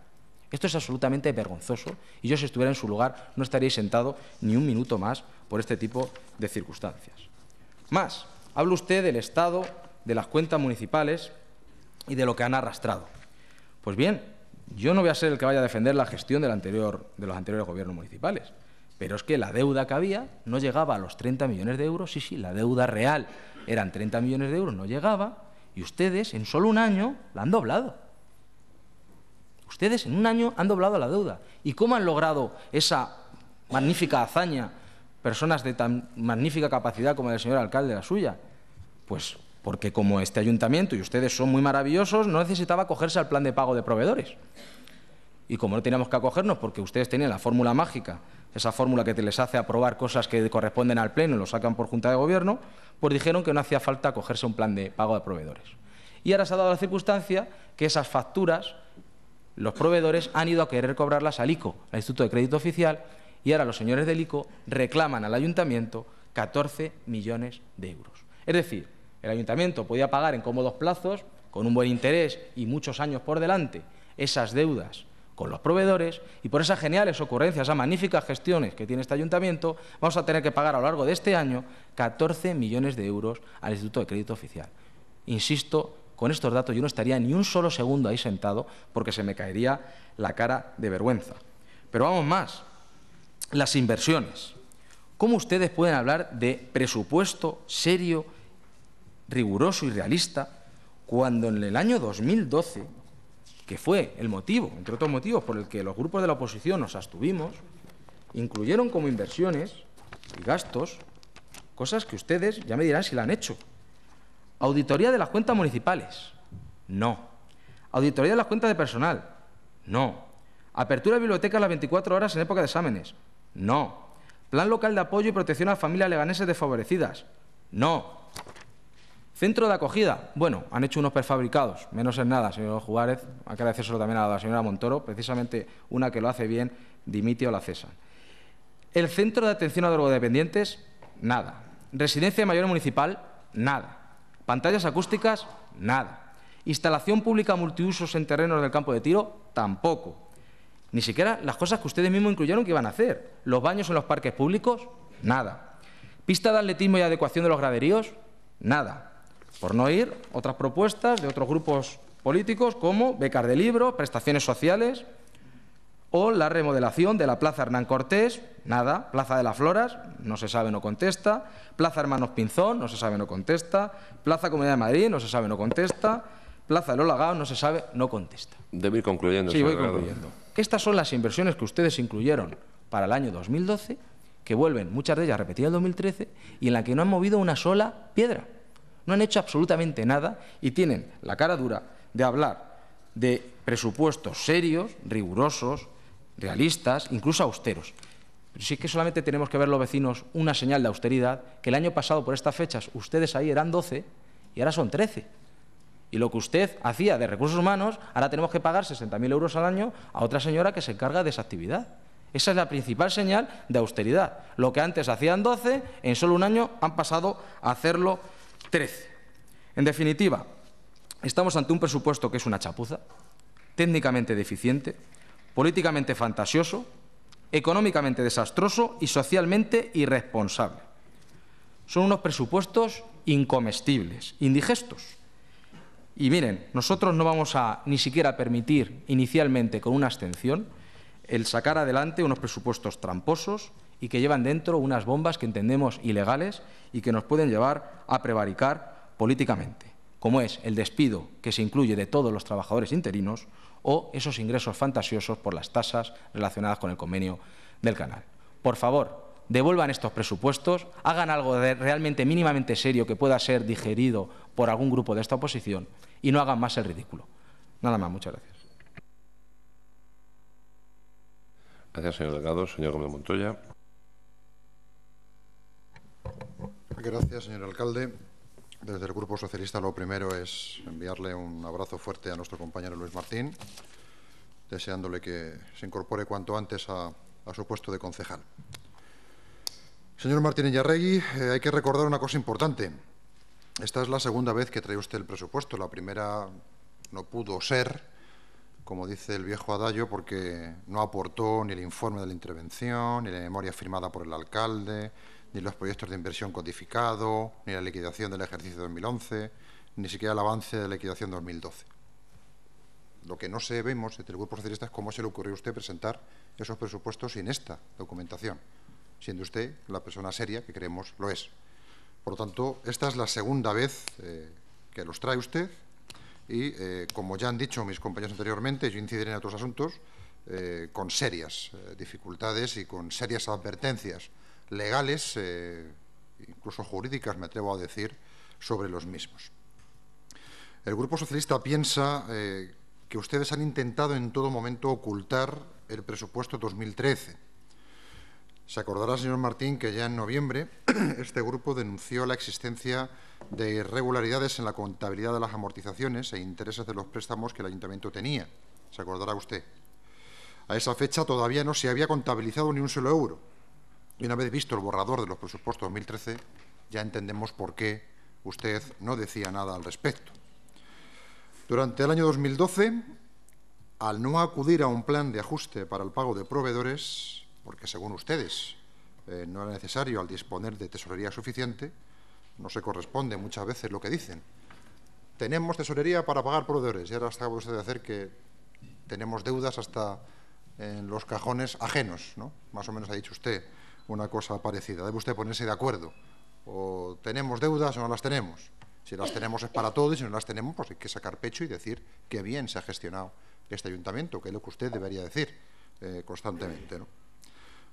Esto es absolutamente vergonzoso y yo si estuviera en su lugar no estaría sentado ni un minuto más por este tipo de circunstancias. Más, habla usted del Estado, de las cuentas municipales y de lo que han arrastrado. Pues bien, yo no voy a ser el que vaya a defender la gestión de los anteriores gobiernos municipales, pero es que la deuda que había no llegaba a los 30 millones de euros, sí, sí, la deuda real eran 30 millones de euros, no llegaba, y ustedes en solo un año la han doblado. Ustedes en un año han doblado la deuda. ¿Y cómo han logrado esa magnífica hazaña personas de tan magnífica capacidad como el señor alcalde, la suya? Pues porque como este ayuntamiento y ustedes son muy maravillosos, no necesitaba acogerse al plan de pago de proveedores. Y como no teníamos que acogernos porque ustedes tenían la fórmula mágica, esa fórmula que te les hace aprobar cosas que corresponden al Pleno, y lo sacan por Junta de Gobierno, pues dijeron que no hacía falta acogerse a un plan de pago de proveedores. Y ahora se ha dado la circunstancia que esas facturas los proveedores han ido a querer cobrarlas al ICO, al Instituto de Crédito Oficial, y ahora los señores del ICO reclaman al ayuntamiento 14 millones de euros. Es decir, el ayuntamiento podía pagar en cómodos plazos, con un buen interés y muchos años por delante, esas deudas con los proveedores y por esas geniales ocurrencias, esas magníficas gestiones que tiene este ayuntamiento, vamos a tener que pagar a lo largo de este año 14 millones de euros al Instituto de Crédito Oficial. Insisto con estos datos yo no estaría ni un solo segundo ahí sentado porque se me caería la cara de vergüenza. Pero vamos más, las inversiones. ¿Cómo ustedes pueden hablar de presupuesto serio, riguroso y realista cuando en el año 2012, que fue el motivo, entre otros motivos, por el que los grupos de la oposición nos abstuvimos, incluyeron como inversiones y gastos cosas que ustedes ya me dirán si la han hecho, Auditoría de las cuentas municipales. No. Auditoría de las cuentas de personal. No. Apertura de bibliotecas las 24 horas en época de exámenes. No. Plan local de apoyo y protección a familias leganeses desfavorecidas. No. Centro de acogida. Bueno, han hecho unos prefabricados. Menos en nada, señor Juárez. Hay que agradecérselo también a la señora Montoro, precisamente una que lo hace bien, Dimitio o la Cesa. El centro de atención a drogodependientes, nada. Residencia de mayor municipal, nada. Pantallas acústicas, nada. Instalación pública multiusos en terrenos del campo de tiro, tampoco. Ni siquiera las cosas que ustedes mismos incluyeron que iban a hacer. Los baños en los parques públicos, nada. Pista de atletismo y adecuación de los graderíos, nada. Por no ir otras propuestas de otros grupos políticos como becas de libros, prestaciones sociales, o la remodelación de la Plaza Hernán Cortés, nada, Plaza de las Floras, no se sabe, no contesta, Plaza Hermanos Pinzón, no se sabe, no contesta, Plaza Comunidad de Madrid, no se sabe, no contesta, Plaza de Lolagao, no se sabe, no contesta. Debe ir concluyendo. Sí, voy concluyendo. Estas son las inversiones que ustedes incluyeron para el año 2012, que vuelven, muchas de ellas repetidas el 2013, y en la que no han movido una sola piedra. No han hecho absolutamente nada y tienen la cara dura de hablar de presupuestos serios, rigurosos, realistas, incluso austeros. Pero sí que solamente tenemos que ver los vecinos una señal de austeridad, que el año pasado por estas fechas ustedes ahí eran 12 y ahora son 13. Y lo que usted hacía de recursos humanos, ahora tenemos que pagar 60.000 euros al año a otra señora que se encarga de esa actividad. Esa es la principal señal de austeridad. Lo que antes hacían 12, en solo un año han pasado a hacerlo 13. En definitiva, estamos ante un presupuesto que es una chapuza, técnicamente deficiente, políticamente fantasioso, económicamente desastroso y socialmente irresponsable. Son unos presupuestos incomestibles, indigestos. Y miren, nosotros no vamos a ni siquiera permitir inicialmente con una abstención el sacar adelante unos presupuestos tramposos y que llevan dentro unas bombas que entendemos ilegales y que nos pueden llevar a prevaricar políticamente como es el despido que se incluye de todos los trabajadores interinos o esos ingresos fantasiosos por las tasas relacionadas con el convenio del canal. Por favor, devuelvan estos presupuestos, hagan algo realmente mínimamente serio que pueda ser digerido por algún grupo de esta oposición y no hagan más el ridículo. Nada más, muchas gracias. Gracias, señor Delgado. Señor Gómez Montoya. Gracias, señor alcalde. Desde el Grupo Socialista lo primero es enviarle un abrazo fuerte a nuestro compañero Luis Martín, deseándole que se incorpore cuanto antes a, su puesto de concejal. Señor Martín Yarregui, eh, hay que recordar una cosa importante. Esta es la segunda vez que trae usted el presupuesto. La primera no pudo ser, como dice el viejo Adallo, porque no aportó ni el informe de la intervención, ni la memoria firmada por el alcalde, ni los proyectos de inversión codificado, ni la liquidación del ejercicio 2011, ni siquiera el avance de la liquidación 2012. Lo que no se vemos entre el Grupo Socialista es cómo se le ocurrió a usted presentar esos presupuestos sin esta documentación, siendo usted la persona seria que creemos lo es. Por lo tanto, esta es la segunda vez eh, que los trae usted y, eh, como ya han dicho mis compañeros anteriormente, yo incidiré en otros asuntos eh, con serias dificultades y con serias advertencias legales, eh, incluso jurídicas, me atrevo a decir, sobre los mismos. El Grupo Socialista piensa eh, que ustedes han intentado en todo momento ocultar el presupuesto 2013. Se acordará, señor Martín, que ya en noviembre este grupo denunció la existencia de irregularidades en la contabilidad de las amortizaciones e intereses de los préstamos que el ayuntamiento tenía. Se acordará usted. A esa fecha todavía no se había contabilizado ni un solo euro y una vez visto el borrador de los presupuestos 2013, ya entendemos por qué usted no decía nada al respecto. Durante el año 2012, al no acudir a un plan de ajuste para el pago de proveedores, porque según ustedes eh, no era necesario al disponer de tesorería suficiente, no se corresponde muchas veces lo que dicen. Tenemos tesorería para pagar proveedores y ahora acaba usted de hacer que tenemos deudas hasta en los cajones ajenos, ¿no? Más o menos ha dicho usted una cosa parecida. Debe usted ponerse de acuerdo. O tenemos deudas o no las tenemos. Si las tenemos es para todos y si no las tenemos, pues hay que sacar pecho y decir qué bien se ha gestionado este ayuntamiento, que es lo que usted debería decir eh, constantemente.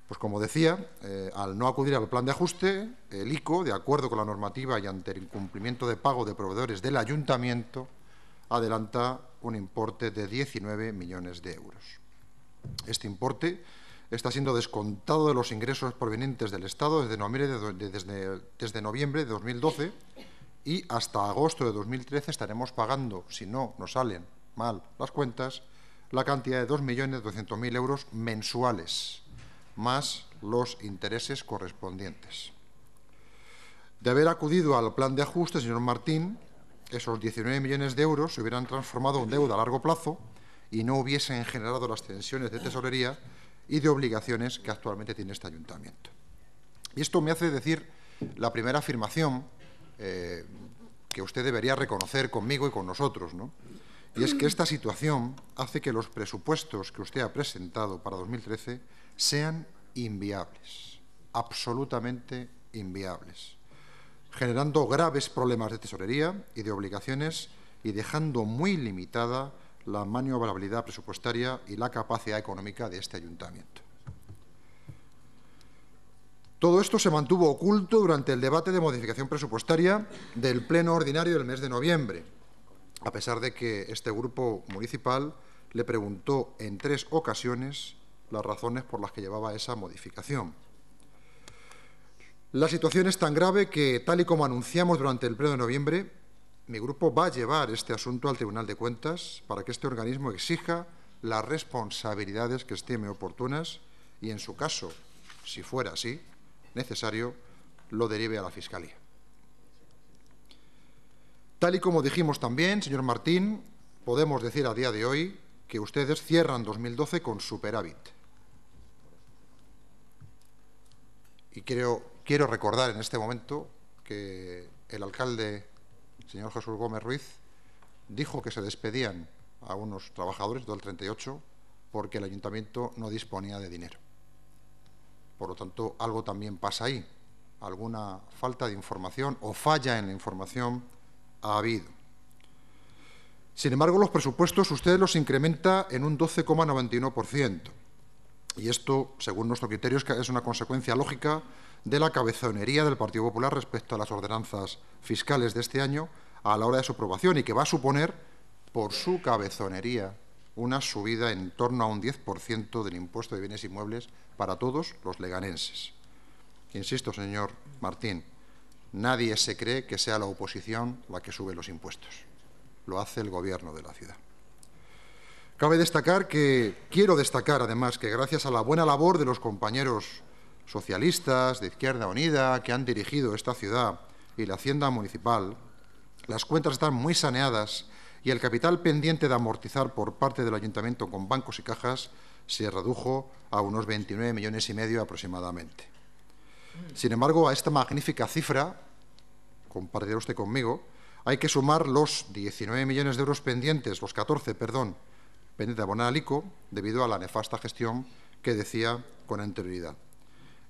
Pues como decía, eh, al no acudir al plan de ajuste, el ICO, de acuerdo con la normativa y ante el incumplimiento de pago de proveedores del ayuntamiento, adelanta un importe de 19 millones de euros. Este importe está siendo descontado de los ingresos provenientes del Estado desde noviembre de, desde, noviembre de 2012 y hasta agosto de 2013 estaremos pagando, si no nos salen mal las cuentas, la cantidad de 2.200.000 euros mensuales, más los intereses correspondientes. De haber acudido al plan de ajuste, señor Martín, esos 19 millones de euros se hubieran transformado en deuda a largo plazo y no hubiesen generado las tensiones de tesorería y de obligaciones que actualmente tiene este ayuntamiento. Y esto me hace decir la primera afirmación eh, que usted debería reconocer conmigo y con nosotros, ¿no? Y es que esta situación hace que los presupuestos que usted ha presentado para 2013 sean inviables, absolutamente inviables, generando graves problemas de tesorería y de obligaciones y dejando muy limitada la maniobrabilidad presupuestaria y la capacidad económica de este ayuntamiento. Todo esto se mantuvo oculto durante el debate de modificación presupuestaria del Pleno Ordinario del mes de noviembre, a pesar de que este grupo municipal le preguntó en tres ocasiones las razones por las que llevaba esa modificación. La situación es tan grave que, tal y como anunciamos durante el Pleno de noviembre, mi grupo va a llevar este asunto al Tribunal de Cuentas para que este organismo exija las responsabilidades que estime oportunas y, en su caso, si fuera así necesario, lo derive a la Fiscalía. Tal y como dijimos también, señor Martín, podemos decir a día de hoy que ustedes cierran 2012 con superávit. Y quiero recordar en este momento que el alcalde señor Jesús Gómez Ruiz dijo que se despedían a unos trabajadores del 38 porque el ayuntamiento no disponía de dinero. Por lo tanto, algo también pasa ahí. Alguna falta de información o falla en la información ha habido. Sin embargo, los presupuestos usted los incrementa en un 12,91%. Y esto, según nuestro criterio, es una consecuencia lógica de la cabezonería del Partido Popular respecto a las ordenanzas fiscales de este año a la hora de su aprobación y que va a suponer, por su cabezonería, una subida en torno a un 10% del impuesto de bienes inmuebles para todos los leganenses. Insisto, señor Martín, nadie se cree que sea la oposición la que sube los impuestos. Lo hace el Gobierno de la ciudad. Cabe destacar que, quiero destacar además que gracias a la buena labor de los compañeros socialistas de Izquierda Unida que han dirigido esta ciudad y la Hacienda Municipal, las cuentas están muy saneadas y el capital pendiente de amortizar por parte del ayuntamiento con bancos y cajas se redujo a unos 29 millones y medio aproximadamente. Sin embargo, a esta magnífica cifra, compartirá usted conmigo, hay que sumar los 19 millones de euros pendientes, los 14, perdón, pendiente de abonar al debido a la nefasta gestión que decía con anterioridad.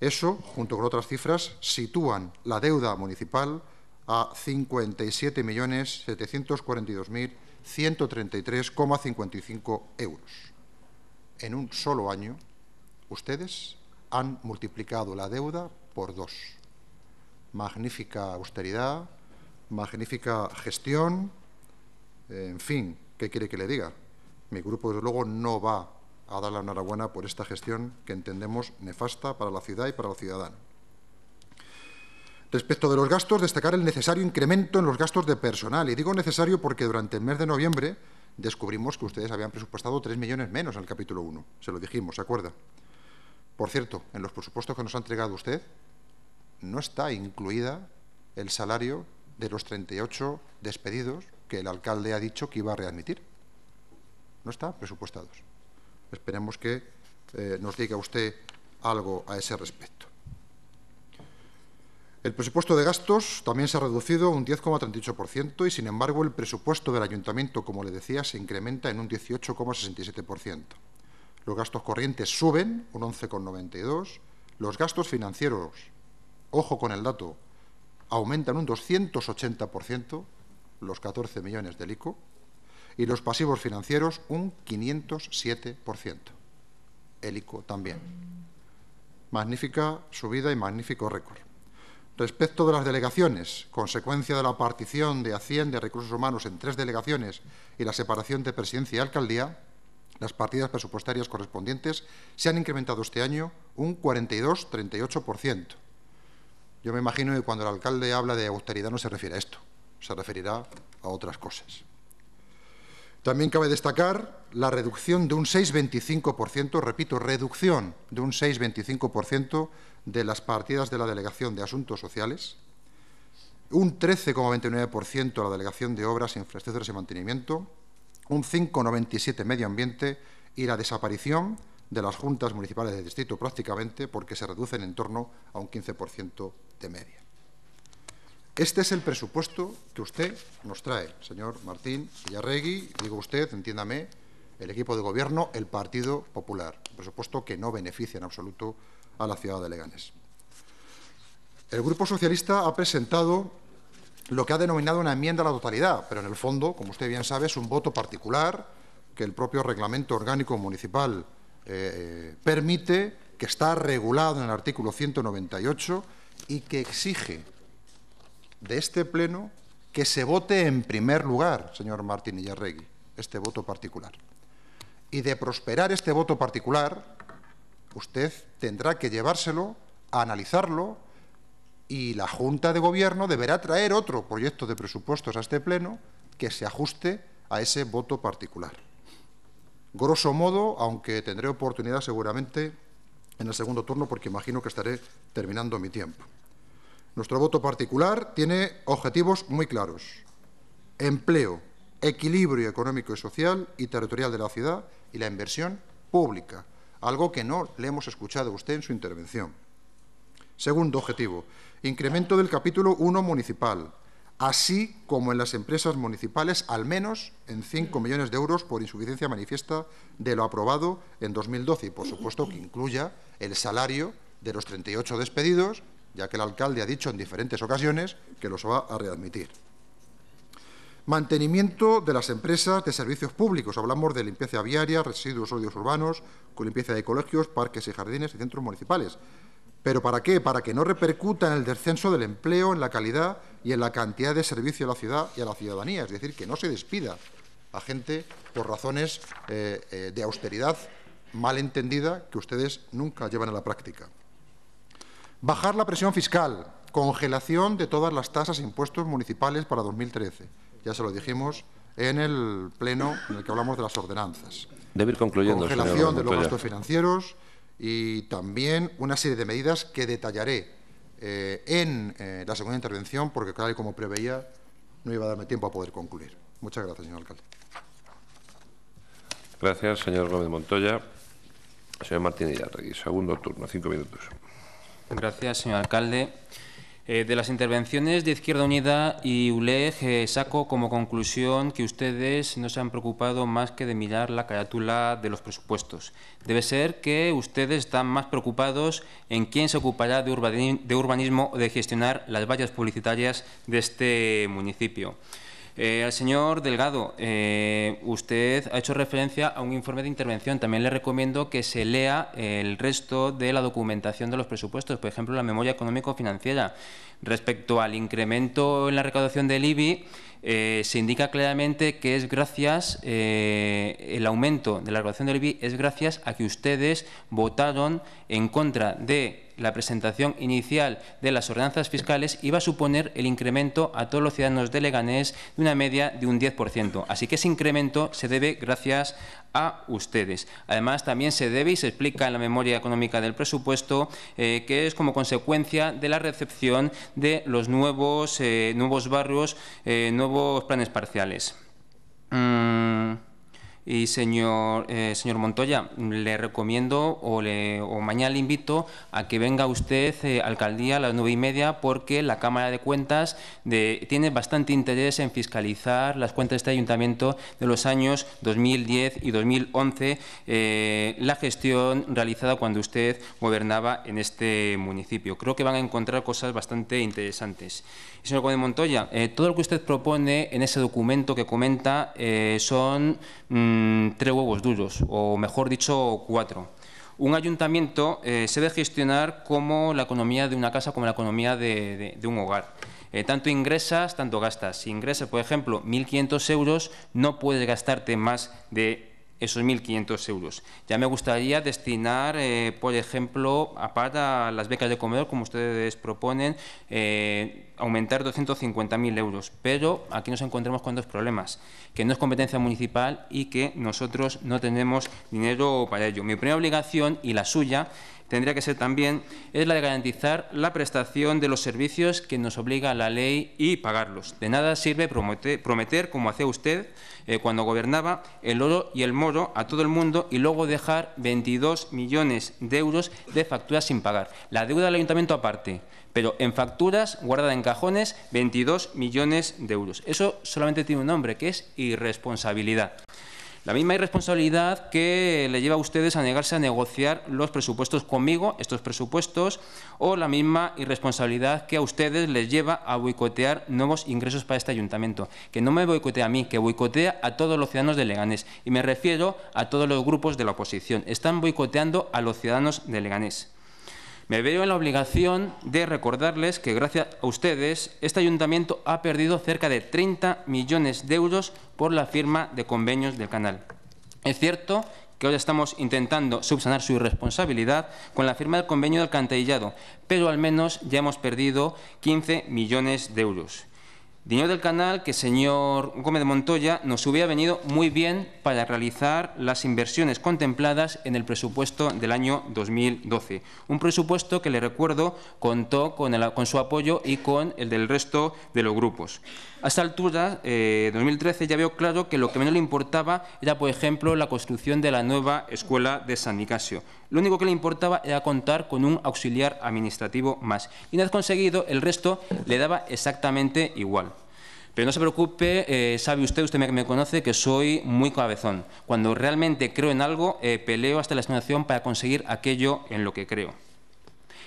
Eso, junto con otras cifras, sitúan la deuda municipal a 57.742.133,55 euros. En un solo año, ustedes han multiplicado la deuda por dos. Magnífica austeridad, magnífica gestión, en fin, ¿qué quiere que le diga? Mi grupo, desde luego, no va a dar la enhorabuena por esta gestión que entendemos nefasta para la ciudad y para el ciudadano. Respecto de los gastos, destacar el necesario incremento en los gastos de personal. Y digo necesario porque durante el mes de noviembre descubrimos que ustedes habían presupuestado 3 millones menos en el capítulo 1. Se lo dijimos, ¿se acuerda? Por cierto, en los presupuestos que nos ha entregado usted no está incluida el salario de los 38 despedidos que el alcalde ha dicho que iba a readmitir no está presupuestados. Esperemos que eh, nos diga usted algo a ese respecto. El presupuesto de gastos también se ha reducido un 10,38% y, sin embargo, el presupuesto del ayuntamiento, como le decía, se incrementa en un 18,67%. Los gastos corrientes suben un 11,92%. Los gastos financieros, ojo con el dato, aumentan un 280%, los 14 millones del ICO, y los pasivos financieros un 507%. El también. Magnífica subida y magnífico récord. Respecto de las delegaciones, consecuencia de la partición de Hacienda de Recursos Humanos en tres delegaciones y la separación de Presidencia y Alcaldía, las partidas presupuestarias correspondientes se han incrementado este año un 42-38%. Yo me imagino que cuando el alcalde habla de austeridad no se refiere a esto, se referirá a otras cosas. También cabe destacar la reducción de un 6,25%, repito, reducción de un 6,25% de las partidas de la Delegación de Asuntos Sociales, un 13,29% de la Delegación de Obras, Infraestructuras y Mantenimiento, un 5,97% Medio Ambiente y la desaparición de las juntas municipales de distrito prácticamente porque se reducen en torno a un 15% de media. Este es el presupuesto que usted nos trae, señor Martín Villarregui, digo usted, entiéndame, el equipo de gobierno, el Partido Popular. presupuesto que no beneficia en absoluto a la ciudad de Leganés. El Grupo Socialista ha presentado lo que ha denominado una enmienda a la totalidad, pero en el fondo, como usted bien sabe, es un voto particular que el propio reglamento orgánico municipal eh, eh, permite, que está regulado en el artículo 198 y que exige de este Pleno que se vote en primer lugar, señor Martín Illarregui, este voto particular. Y de prosperar este voto particular, usted tendrá que llevárselo, a analizarlo, y la Junta de Gobierno deberá traer otro proyecto de presupuestos a este Pleno que se ajuste a ese voto particular. Grosso modo, aunque tendré oportunidad seguramente en el segundo turno, porque imagino que estaré terminando mi tiempo. Nuestro voto particular tiene objetivos muy claros. Empleo, equilibrio económico y social y territorial de la ciudad y la inversión pública, algo que no le hemos escuchado a usted en su intervención. Segundo objetivo, incremento del capítulo 1 municipal, así como en las empresas municipales, al menos en 5 millones de euros por insuficiencia manifiesta de lo aprobado en 2012, y por supuesto que incluya el salario de los 38 despedidos ya que el alcalde ha dicho en diferentes ocasiones que los va a readmitir. Mantenimiento de las empresas de servicios públicos. Hablamos de limpieza viaria, residuos sólidos urbanos, limpieza de colegios, parques y jardines y centros municipales. ¿Pero para qué? Para que no repercuta en el descenso del empleo, en la calidad y en la cantidad de servicio a la ciudad y a la ciudadanía. Es decir, que no se despida a gente por razones eh, eh, de austeridad mal entendida que ustedes nunca llevan a la práctica. Bajar la presión fiscal, congelación de todas las tasas e impuestos municipales para 2013. Ya se lo dijimos en el pleno en el que hablamos de las ordenanzas. Debe ir concluyendo. Congelación de los gastos financieros y también una serie de medidas que detallaré eh, en eh, la segunda intervención, porque claro, como preveía, no iba a darme tiempo a poder concluir. Muchas gracias, señor alcalde. Gracias, señor Gómez Montoya. Señor Martín Yarregui, segundo turno, cinco minutos. Gracias, señor alcalde. Eh, de las intervenciones de Izquierda Unida y ULEG eh, saco como conclusión que ustedes no se han preocupado más que de mirar la carátula de los presupuestos. Debe ser que ustedes están más preocupados en quién se ocupará de, urbanismo o de gestionar las vallas publicitarias de este municipio. Eh, al señor Delgado, eh, usted ha hecho referencia a un informe de intervención. También le recomiendo que se lea el resto de la documentación de los presupuestos, por ejemplo, la memoria económico-financiera. Respecto al incremento en la recaudación del IBI, eh, se indica claramente que es gracias, el aumento de la recaudación del IBI es gracias a que ustedes votaron en contra de la presentación inicial de las ordenanzas fiscales iba a suponer el incremento a todos los ciudadanos de Leganés de una media de un 10%. Así que ese incremento se debe gracias a ustedes. Además, también se debe y se explica en la memoria económica del presupuesto eh, que es como consecuencia de la recepción de los nuevos, eh, nuevos barrios, eh, nuevos planes parciales. Mm. Y señor, eh, señor Montoya, le recomiendo o, le, mañana le invito a que venga usted eh, alcaldía a las nueve y media porque la Cámara de Cuentas tiene bastante interés en fiscalizar las cuentas de este ayuntamiento de los años 2010 y 2011, eh, la gestión realizada cuando usted gobernaba en este municipio. Creo que van a encontrar cosas bastante interesantes señor Conde Montoya, eh, todo lo que usted propone en ese documento que comenta eh, son mm, tres huevos duros, o mejor dicho, cuatro. Un ayuntamiento eh, se debe gestionar como la economía de una casa, como la economía de, un hogar. tanto ingresas, tanto gastas. Si ingresas, por ejemplo, 1.500 euros, no puedes gastarte más de esos 1.500 euros. Ya me gustaría destinar, eh, por ejemplo, para las becas de comedor, como ustedes proponen, eh, aumentar 250.000 euros. Pero aquí nos encontramos con dos problemas, que no es competencia municipal y que nosotros no tenemos dinero para ello. Mi primera obligación y la suya tendría que ser también, es la de garantizar la prestación de los servicios que nos obliga la ley y pagarlos. De nada sirve prometer, como hace usted eh, cuando gobernaba, el oro y el moro a todo el mundo y luego dejar 22 millones de euros de facturas sin pagar. La deuda del ayuntamiento aparte, pero en facturas guardada en cajones 22 millones de euros. Eso solamente tiene un nombre, que es irresponsabilidad. La misma irresponsabilidad que le lleva a ustedes a negarse a negociar los presupuestos conmigo, estos presupuestos, o la misma irresponsabilidad que a ustedes les lleva a boicotear nuevos ingresos para este ayuntamiento, que no me boicotea a mí, que boicotea a todos los ciudadanos de Leganés, y me refiero a todos los grupos de la oposición. Están boicoteando a los ciudadanos de Leganés. Me veo en la obligación de recordarles que gracias a ustedes este ayuntamiento ha perdido cerca de 30 millones de euros por la firma de convenios del canal. Es cierto que hoy estamos intentando subsanar su irresponsabilidad con la firma del convenio del cantellado, pero al menos ya hemos perdido 15 millones de euros. Dinero del canal que, señor Gómez de Montoya, nos hubiera venido muy bien para realizar las inversiones contempladas en el presupuesto del año 2012. Un presupuesto que, le recuerdo, contó con, su apoyo y con el del resto de los grupos. A esta altura, 2013, eh, ya veo claro que lo que menos le importaba era, por ejemplo, la construcción de la nueva escuela de San Nicasio. Lo único que le importaba era contar con un auxiliar administrativo más. Y una vez conseguido, el resto le daba exactamente igual. Pero no se preocupe, eh, sabe usted, usted me, me, conoce, que soy muy cabezón. Cuando realmente creo en algo, eh, peleo hasta la extenuación para conseguir aquello en lo que creo.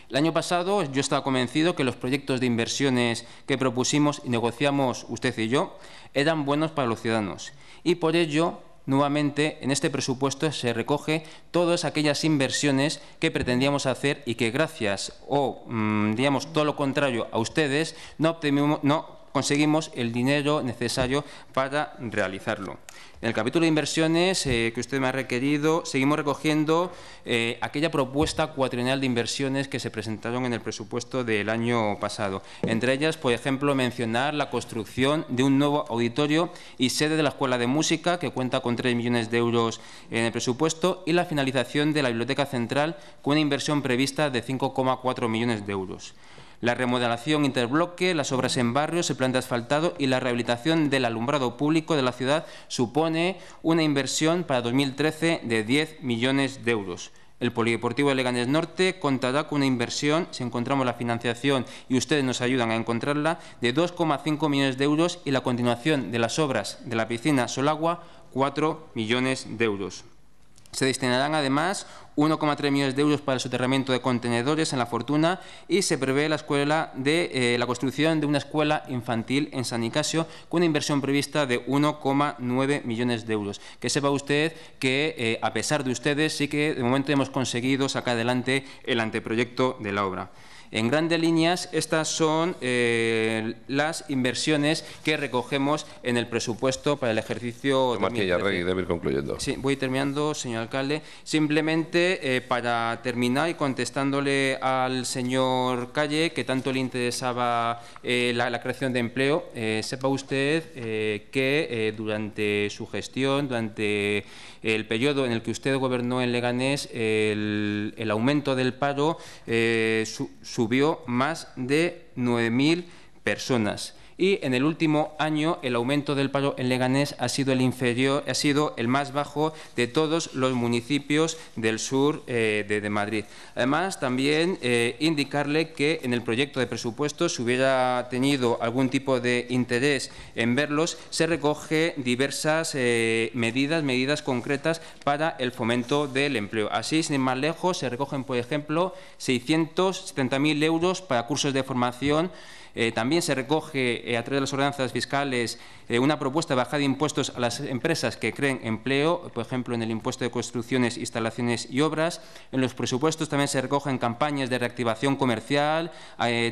El año pasado yo estaba convencido que los proyectos de inversiones que propusimos y negociamos usted y yo eran buenos para los ciudadanos. Y por ello Nuevamente, en este presupuesto se recoge todas aquellas inversiones que pretendíamos hacer y que gracias o, mm, digamos, todo lo contrario a ustedes, no no conseguimos el dinero necesario para realizarlo. En el capítulo de inversiones eh, que usted me ha requerido, seguimos recogiendo eh, aquella propuesta cuatrienal de inversiones que se presentaron en el presupuesto del año pasado. Entre ellas, por ejemplo, mencionar la construcción de un nuevo auditorio y sede de la Escuela de Música, que cuenta con 3 millones de euros en el presupuesto, y la finalización de la Biblioteca Central, con una inversión prevista de 5,4 millones de euros la remodelación interbloque, las obras en barrios, el plan de asfaltado y la rehabilitación del alumbrado público de la ciudad supone una inversión para 2013 de 10 millones de euros. El Polideportivo de Leganés Norte contará con una inversión, si encontramos la financiación y ustedes nos ayudan a encontrarla, de 2,5 millones de euros y la continuación de las obras de la piscina Solagua, 4 millones de euros. Se destinarán además 1,3 millones de euros para el soterramiento de contenedores en La Fortuna y se prevé la, escuela de, eh, la construcción de una escuela infantil en San Nicasio con una inversión prevista de 1,9 millones de euros. Que sepa usted que, eh, a pesar de ustedes, sí que de momento hemos conseguido sacar adelante el anteproyecto de la obra. En grandes líneas, estas son eh, las inversiones que recogemos en el presupuesto para el ejercicio. Marquilla Rey, debe ir concluyendo. Sí, voy terminando, señor alcalde. Simplemente eh, para terminar y contestándole al señor Calle, que tanto le interesaba eh, la, creación de empleo, sepa usted que durante su gestión, durante el periodo en el que usted gobernó en Leganés, el, aumento del paro su subió más de 9.000 personas y en el último año el aumento del paro en Leganés ha sido el inferior, ha sido el más bajo de todos los municipios del sur eh, de, Madrid. Además, también eh, indicarle que en el proyecto de presupuesto, si hubiera tenido algún tipo de interés en verlos, se recogen diversas eh, medidas, medidas concretas para el fomento del empleo. Así, sin más lejos, se recogen, por ejemplo, 670.000 euros para cursos de formación eh, también se recoge eh, a través de las ordenanzas fiscales eh, una propuesta de bajada de impuestos a las empresas que creen empleo, por ejemplo, en el impuesto de construcciones, instalaciones y obras. En los presupuestos también se recogen campañas de reactivación comercial,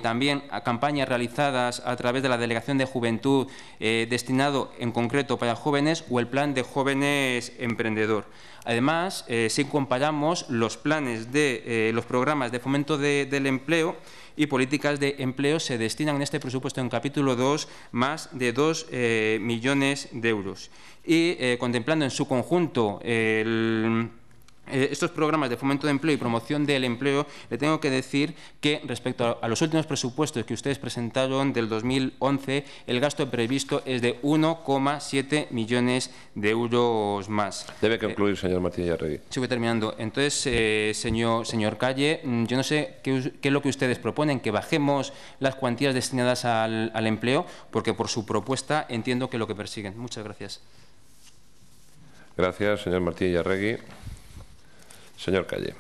también campañas realizadas a través de la Delegación de Juventud destinado en concreto para jóvenes o el Plan de Jóvenes Emprendedor. Además, si comparamos los planes de los programas de fomento del empleo, y políticas de empleo se destinan en este presupuesto en capítulo 2 más de 2 eh, millones de euros. Y eh, contemplando en su conjunto el eh, estos programas de fomento de empleo y promoción del empleo, le tengo que decir que respecto a, los últimos presupuestos que ustedes presentaron del 2011, el gasto previsto es de 1,7 millones de euros más. Debe eh, concluir, señor Martínez Yarregui. Sigo terminando. Entonces, eh, señor, señor Calle, mm, yo no sé qué, es lo que ustedes proponen, que bajemos las cuantías destinadas al, empleo, porque por su propuesta entiendo que lo que persiguen. Muchas gracias. Gracias, señor Martínez Yarregui. Señor Calle.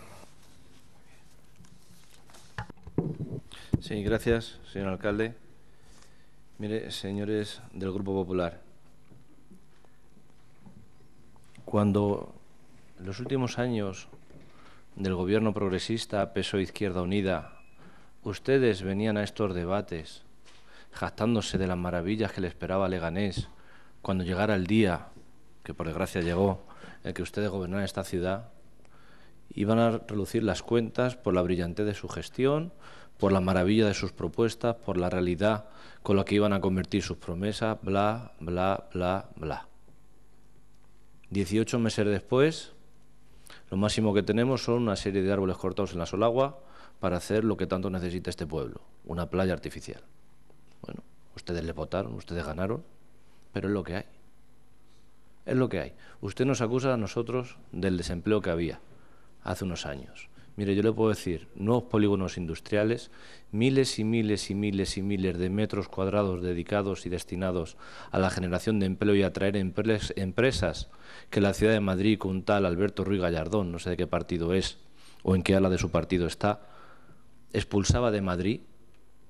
Sí, gracias, señor alcalde. Mire, señores del Grupo Popular, cuando en los últimos años del gobierno progresista PSOE Izquierda Unida, ustedes venían a estos debates jactándose de las maravillas que le esperaba Leganés cuando llegara el día, que por desgracia llegó, el que ustedes gobernaran esta ciudad, Iban a relucir las cuentas por la brillantez de su gestión, por la maravilla de sus propuestas, por la realidad con la que iban a convertir sus promesas, bla, bla, bla, bla. Dieciocho meses después, lo máximo que tenemos son una serie de árboles cortados en la solagua para hacer lo que tanto necesita este pueblo, una playa artificial. Bueno, ustedes le votaron, ustedes ganaron, pero es lo que hay. Es lo que hay. Usted nos acusa a nosotros del desempleo que había hace unos años. Mire, yo le puedo decir, nuevos polígonos industriales, miles y miles y miles y miles de metros cuadrados dedicados y destinados a la generación de empleo y a traer empresas que la ciudad de Madrid, con tal Alberto Ruiz Gallardón, no sé de qué partido es o en qué ala de su partido está, expulsaba de Madrid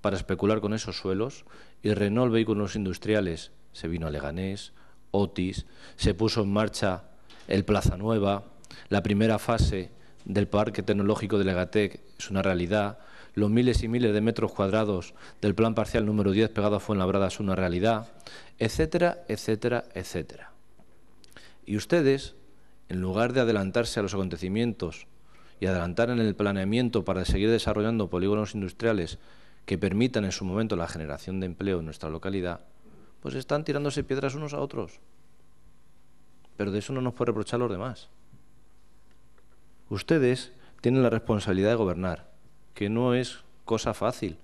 para especular con esos suelos y Renault Vehículos Industriales se vino a Leganés, Otis, se puso en marcha el Plaza Nueva, la primera fase del Parque Tecnológico de Legatec es una realidad, los miles y miles de metros cuadrados del plan parcial número 10 pegado a Fuenlabrada es una realidad, etcétera, etcétera, etcétera. Y ustedes, en lugar de adelantarse a los acontecimientos y adelantar en el planeamiento para seguir desarrollando polígonos industriales que permitan en su momento la generación de empleo en nuestra localidad, pues están tirándose piedras unos a otros. Pero de eso no nos puede reprochar los demás. Ustedes tienen la responsabilidad de gobernar, que no es cosa fácil,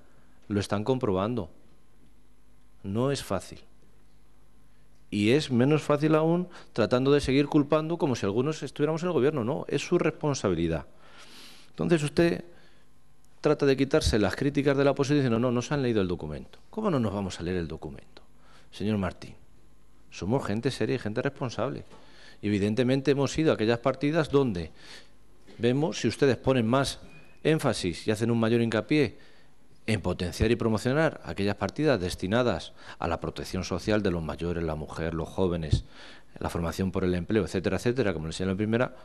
lo están comprobando. No es fácil. Y es menos fácil aún tratando de seguir culpando como si algunos estuviéramos en el gobierno. No, es su responsabilidad. Entonces usted trata de quitarse las críticas de la oposición diciendo, no, no se han leído el documento. ¿Cómo no nos vamos a leer el documento? Señor Martín, somos gente seria y gente responsable. Evidentemente hemos ido a aquellas partidas donde vemos si ustedes ponen más énfasis y hacen un mayor hincapié en potenciar y promocionar aquellas partidas destinadas a la protección social de los mayores, la mujer, los jóvenes, la formación por el empleo, etcétera, etcétera, como le en la primera,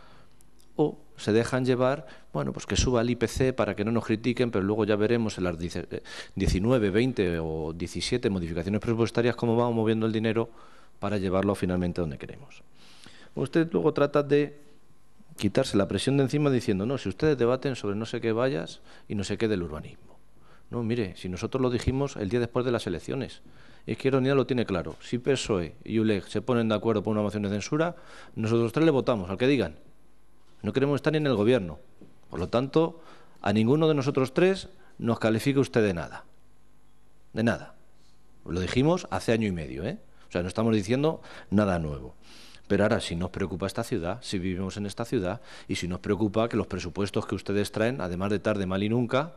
o se dejan llevar, bueno, pues que suba el IPC para que no nos critiquen, pero luego ya veremos en las 19, 20 eh, o 17 modificaciones presupuestarias cómo vamos moviendo el dinero para llevarlo finalmente a donde queremos. Usted luego trata de quitarse la presión de encima diciendo, no, si ustedes debaten sobre no sé qué vallas y no sé qué del urbanismo. No, mire, si nosotros lo dijimos el día después de las elecciones, Izquierda Unida lo tiene claro. Si PSOE y ULEG se ponen de acuerdo por una moción de censura, nosotros tres le votamos, al que digan. No queremos estar ni en el gobierno. Por lo tanto, a ninguno de nosotros tres nos califica usted de nada. De nada. Lo dijimos hace año y medio, ¿eh? O sea, no estamos diciendo nada nuevo. Pero ahora, si nos preocupa esta ciudad, si vivimos en esta ciudad, y si nos preocupa que los presupuestos que ustedes traen, además de tarde, mal y nunca,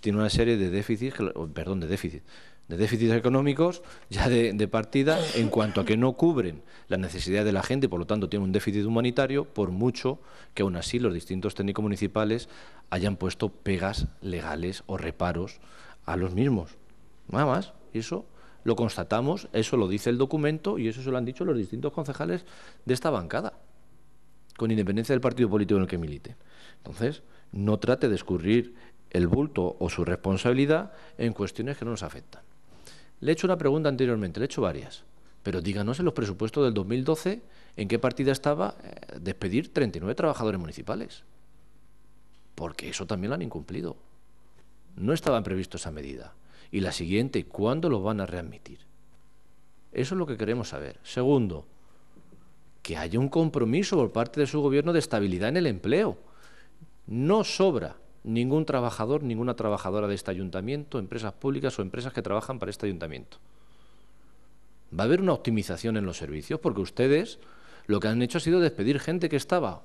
tiene una serie de déficits, oh, perdón, de déficit, de déficits económicos ya de, partida en cuanto a que no cubren la necesidad de la gente y por lo tanto tiene un déficit humanitario, por mucho que aún así los distintos técnicos municipales hayan puesto pegas legales o reparos a los mismos. Nada más, eso lo constatamos, eso lo dice el documento y eso se lo han dicho los distintos concejales de esta bancada, con independencia del partido político en el que militen. Entonces, no trate de escurrir el bulto o su responsabilidad en cuestiones que no nos afectan. Le he hecho una pregunta anteriormente, le he hecho varias, pero díganos en los presupuestos del 2012 en qué partida estaba eh, despedir 39 trabajadores municipales, porque eso también lo han incumplido. No estaba previsto esa medida. Y la siguiente, ¿cuándo lo van a readmitir? Eso es lo que queremos saber. Segundo, que haya un compromiso por parte de su gobierno de estabilidad en el empleo. No sobra ningún trabajador, ninguna trabajadora de este ayuntamiento, empresas públicas o empresas que trabajan para este ayuntamiento. Va a haber una optimización en los servicios porque ustedes lo que han hecho ha sido despedir gente que estaba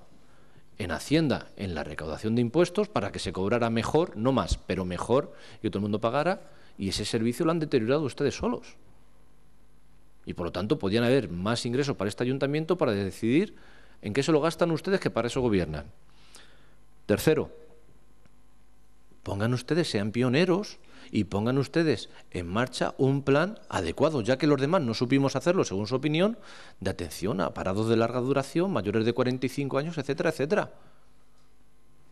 en Hacienda, en la recaudación de impuestos, para que se cobrara mejor, no más, pero mejor, y que todo el mundo pagara, y ese servicio lo han deteriorado ustedes solos. Y por lo tanto podían haber más ingresos para este ayuntamiento para decidir en qué se lo gastan ustedes que para eso gobiernan. Tercero, pongan ustedes, sean pioneros y pongan ustedes en marcha un plan adecuado, ya que los demás no supimos hacerlo, según su opinión, de atención a parados de larga duración, mayores de 45 años, etcétera, etcétera.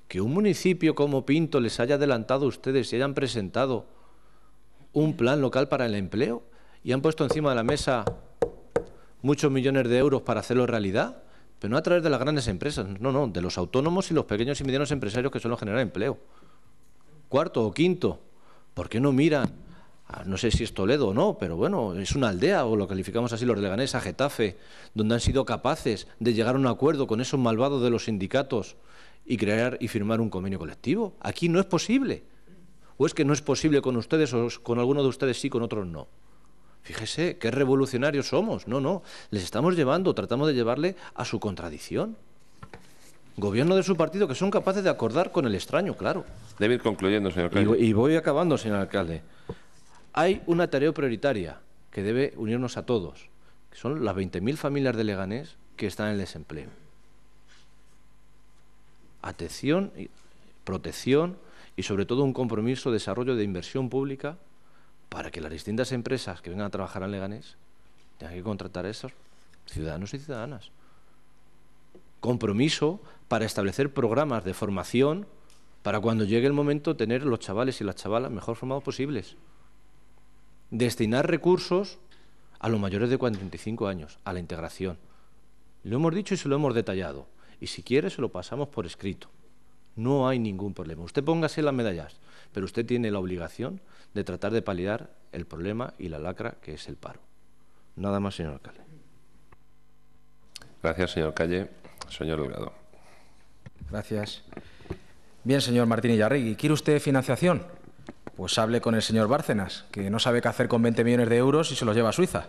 Que un municipio como Pinto les haya adelantado a ustedes y hayan presentado un plan local para el empleo y han puesto encima de la mesa muchos millones de euros para hacerlo realidad, pero no a través de las grandes empresas, no, no, de los autónomos y los pequeños y medianos empresarios que suelen generar empleo. Cuarto o quinto, ¿por qué no miran? no sé si es Toledo o no, pero bueno, es una aldea, o lo calificamos así los de Leganés, a Getafe, donde han sido capaces de llegar a un acuerdo con esos malvados de los sindicatos y crear y firmar un convenio colectivo. Aquí no es posible. ¿O es que no es posible con ustedes o con alguno de ustedes sí, con otros no? Fíjese, qué revolucionarios somos. No, no, les estamos llevando, tratamos de llevarle a su contradicción. Gobierno de su partido que son capaces de acordar con el extraño, claro. Debe ir concluyendo, señor alcalde. Y, voy acabando, señor alcalde. Hay una tarea prioritaria que debe unirnos a todos, que son las 20.000 familias de Leganés que están en desempleo. Atención, protección y sobre todo un compromiso de desarrollo de inversión pública para que las distintas empresas que vengan a trabajar en Leganés tengan que contratar a esos ciudadanos y ciudadanas. Compromiso para establecer programas de formación para cuando llegue el momento tener los chavales y las chavalas mejor formados posibles. Destinar recursos a los mayores de 45 años, a la integración. Lo hemos dicho y se lo hemos detallado. Y si quiere, se lo pasamos por escrito. No hay ningún problema. Usted póngase las medallas, pero usted tiene la obligación de tratar de paliar el problema y la lacra que es el paro. Nada más, señor Calle. Gracias, señor Calle. Señor Delgado. Gracias. Bien, señor Martín Yarregui, ¿quiere usted financiación? Pues hable con el señor Bárcenas, que no sabe qué hacer con 20 millones de euros y se los lleva a Suiza.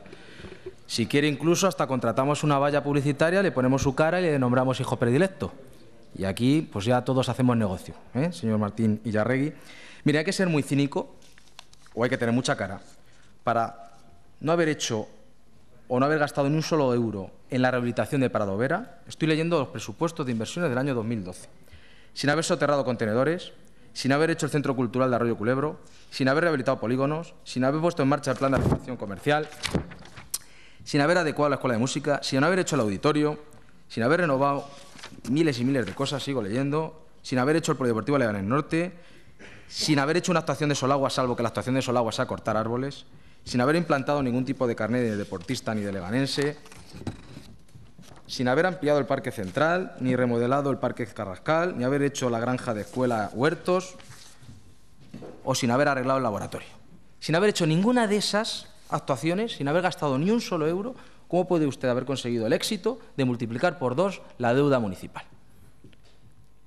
Si quiere, incluso hasta contratamos una valla publicitaria, le ponemos su cara y le nombramos hijo predilecto. Y aquí, pues ya todos hacemos negocio, ¿eh? señor Martín Illarregui. Mire, hay que ser muy cínico o hay que tener mucha cara para no haber hecho o no haber gastado ni un solo euro en la rehabilitación de Paradovera, Estoy leyendo los presupuestos de inversiones del año 2012. Sin haber soterrado contenedores, sin haber hecho el Centro Cultural de Arroyo Culebro, sin haber rehabilitado polígonos, sin haber puesto en marcha el plan de reformación comercial, sin haber adecuado la escuela de música, sin haber hecho el auditorio, sin haber renovado miles y miles de cosas, sigo leyendo, sin haber hecho el Polideportivo Leganés Norte, sin haber hecho una actuación de Solagua, salvo que la actuación de Solagua sea cortar árboles, sin haber implantado ningún tipo de carnet de deportista ni de leganense, sin haber ampliado el Parque Central, ni remodelado el Parque Carrascal, ni haber hecho la granja de escuela Huertos, o sin haber arreglado el laboratorio. Sin haber hecho ninguna de esas actuaciones, sin haber gastado ni un solo euro, ¿Cómo puede usted haber conseguido el éxito de multiplicar por dos la deuda municipal?